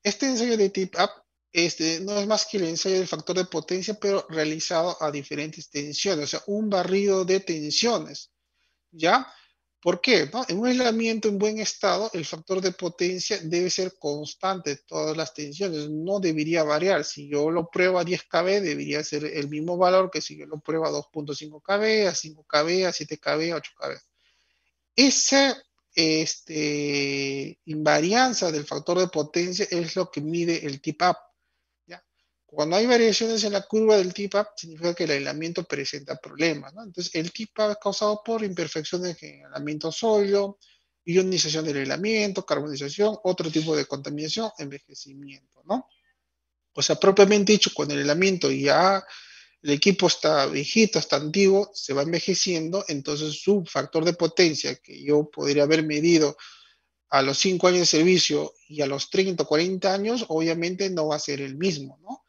Este ensayo de tip-up este, no es más que el ensayo del factor de potencia, pero realizado a diferentes tensiones, o sea, un barrido de tensiones, ¿ya? ¿Por qué? En un aislamiento en buen estado, el factor de potencia debe ser constante, todas las tensiones, no debería variar. Si yo lo pruebo a 10 kb, debería ser el mismo valor que si yo lo pruebo a 2.5 kb, a 5 kb, a 7 kb, a 8 kb. Esa, este, invarianza del factor de potencia es lo que mide el tip-up. Cuando hay variaciones en la curva del TIPA, significa que el aislamiento presenta problemas. ¿no? Entonces, el TIPA es causado por imperfecciones en el aislamiento sólido, ionización del aislamiento, carbonización, otro tipo de contaminación, envejecimiento. ¿no? O sea, propiamente dicho, con el aislamiento ya el equipo está viejito, está antiguo, se va envejeciendo, entonces su factor de potencia que yo podría haber medido a los 5 años de servicio y a los 30 o 40 años, obviamente no va a ser el mismo, ¿no?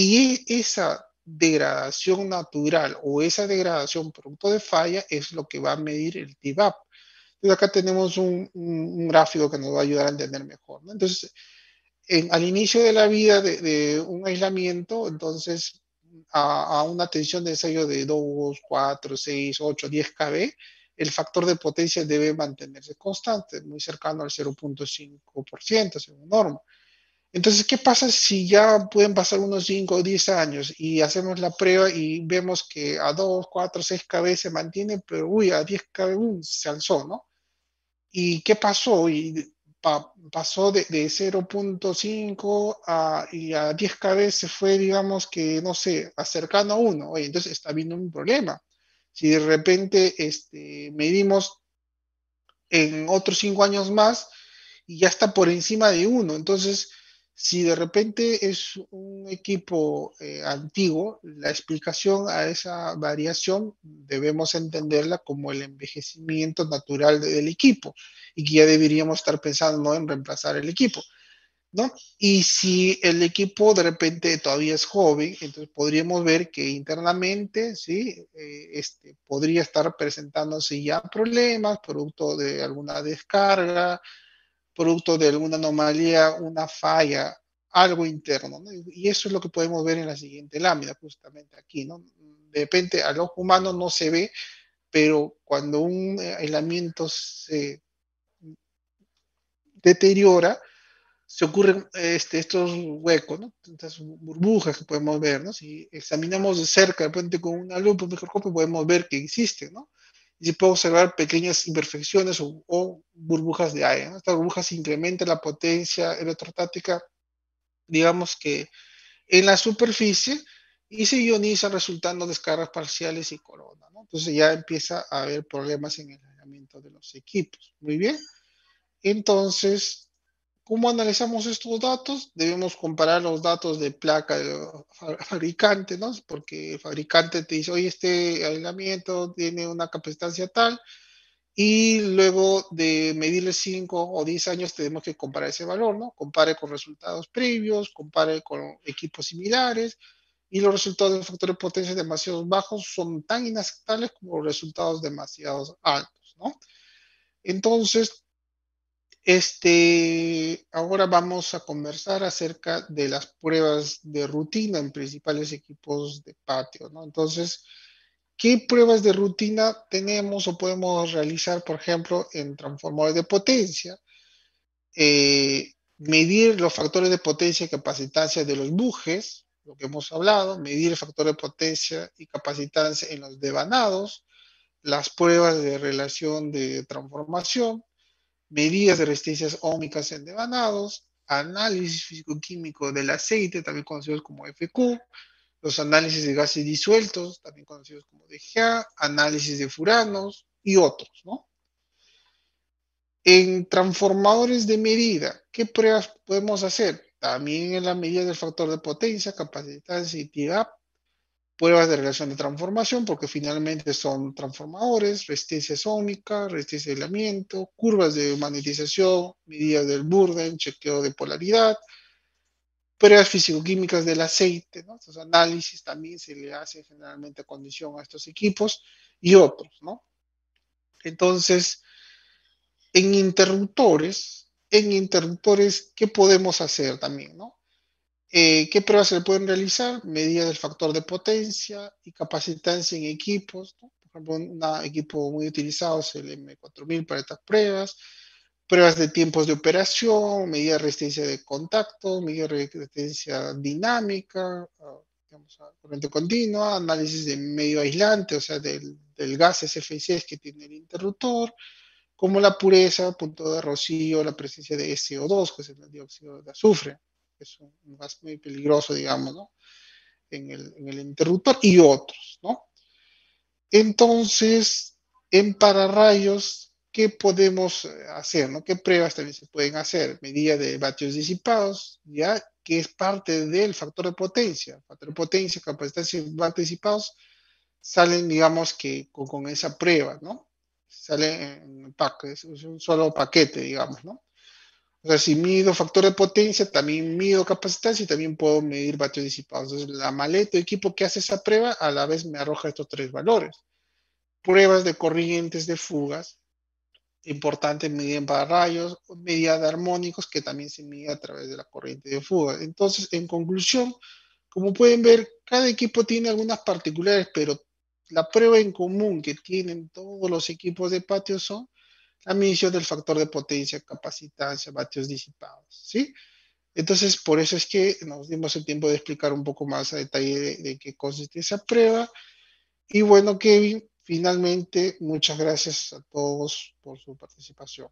Y esa degradación natural o esa degradación producto de falla es lo que va a medir el TIVAP. Entonces acá tenemos un, gráfico que nos va a ayudar a entender mejor. Entonces, al inicio de la vida de, un aislamiento, entonces a, una tensión de ensayo de 2, 4, 6, 8, 10 kb, el factor de potencia debe mantenerse constante, muy cercano al 0.5% según norma. Entonces, ¿qué pasa si ya pueden pasar unos 5 o 10 años y hacemos la prueba y vemos que a 2, 4, 6 KB se mantiene, pero uy, a 10 KB se alzó, ¿no? ¿Y qué pasó? Y pasó de, 0.5 a, y a 10 KB se fue, digamos que, no sé, acercando a 1. Oye, entonces está habiendo un problema. Si de repente este, medimos en otros 5 años más y ya está por encima de 1, entonces si de repente es un equipo eh, antiguo, la explicación a esa variación debemos entenderla como el envejecimiento natural del equipo y que ya deberíamos estar pensando en reemplazar el equipo. ¿No? Y si el equipo de repente todavía es joven, entonces podríamos ver que internamente, ¿sí? Eh, este, podría estar presentándose ya problemas producto de alguna descarga, producto de alguna anomalía, una falla, algo interno. ¿no? Y eso es lo que podemos ver en la siguiente lámina, justamente aquí. ¿no? De repente al ojo humano no se ve, pero cuando un eh, aislamiento se deteriora, se ocurren este, estos huecos, estas burbujas que podemos ver. ¿no? Si examinamos de cerca, de repente con una lupa, mejor microscopio, podemos ver que existe, ¿no? y se puede observar pequeñas imperfecciones o, burbujas de aire. Estas burbujas incrementan la potencia electrostática, digamos que en la superficie, y se ionizan resultando descargas parciales y corona. Entonces ya empieza a haber problemas en el aislamiento de los equipos. Muy bien. Entonces, ¿Cómo analizamos estos datos? Debemos comparar los datos de placa del fabricante, ¿no? Porque el fabricante te dice, oye, este aislamiento tiene una capacitancia tal, y luego de medirle 5 o 10 años tenemos que comparar ese valor, ¿no? Compare con resultados previos, compare con equipos similares, y los resultados de factor de potencia demasiado bajos son tan inaceptables como los resultados demasiado altos, ¿no? Entonces, este, ahora vamos a conversar acerca de las pruebas de rutina en principales equipos de patio, Entonces, ¿qué pruebas de rutina tenemos o podemos realizar, por ejemplo, en transformadores de potencia? Eh, medir los factores de potencia y capacitancia de los bujes, lo que hemos hablado, medir el factor de potencia y capacitancia en los devanados, las pruebas de relación de transformación, medidas de resistencias ómicas en devanados, análisis físico-químico del aceite, también conocidos como FQ, los análisis de gases disueltos, también conocidos como DGA, análisis de furanos y otros, ¿no? En transformadores de medida, ¿qué pruebas podemos hacer? También en la medida del factor de potencia, capacitancia de pruebas de relación de transformación, porque finalmente son transformadores, resistencia sónica, resistencia de aislamiento, curvas de magnetización, medidas del Burden, chequeo de polaridad, pruebas fisicoquímicas del aceite, ¿no? estos análisis también se le hace generalmente a condición a estos equipos y otros, ¿no? Entonces, en interruptores, en interruptores, ¿qué podemos hacer también, no? Eh, ¿Qué pruebas se pueden realizar? Medidas del factor de potencia y capacitancia en equipos. Por ejemplo, un equipo muy utilizado es el M4000 para estas pruebas. Pruebas de tiempos de operación, medida de resistencia de contacto, medida de resistencia dinámica, ah, digamos, ah, corriente continua, análisis de medio aislante, o sea, del, del gas SF6 que tiene el interruptor, como la pureza, punto de rocío, la presencia de SO2, que es el dióxido de azufre es un, gas muy peligroso, digamos, ¿no? En el, interruptor y otros, ¿no? Entonces, en pararrayos, ¿qué podemos eh, hacer? ¿no? ¿Qué pruebas también se pueden hacer? Medida de vatios disipados, ¿ya? Que es parte del factor de potencia. Factor de potencia, capacitancia y vatios disipados salen, digamos, que con, esa prueba, ¿no? Sale en un solo paquete, digamos, ¿no? O sea, si mido factor de potencia, también mido capacitancia y también puedo medir vatios disipados. Entonces, la maleta de equipo que hace esa prueba a la vez me arroja estos tres valores. Pruebas de corrientes de fugas, importante medida para rayos, medida de armónicos, que también se mide a través de la corriente de fuga. Entonces, en conclusión, como pueden ver, cada equipo tiene algunas particulares, pero la prueba en común que tienen todos los equipos de patio son la medición del factor de potencia, capacitancia, vatios disipados, ¿sí? Entonces, por eso es que nos dimos el tiempo de explicar un poco más a detalle de, de qué consiste esa prueba. Y bueno, Kevin, finalmente, muchas gracias a todos por su participación.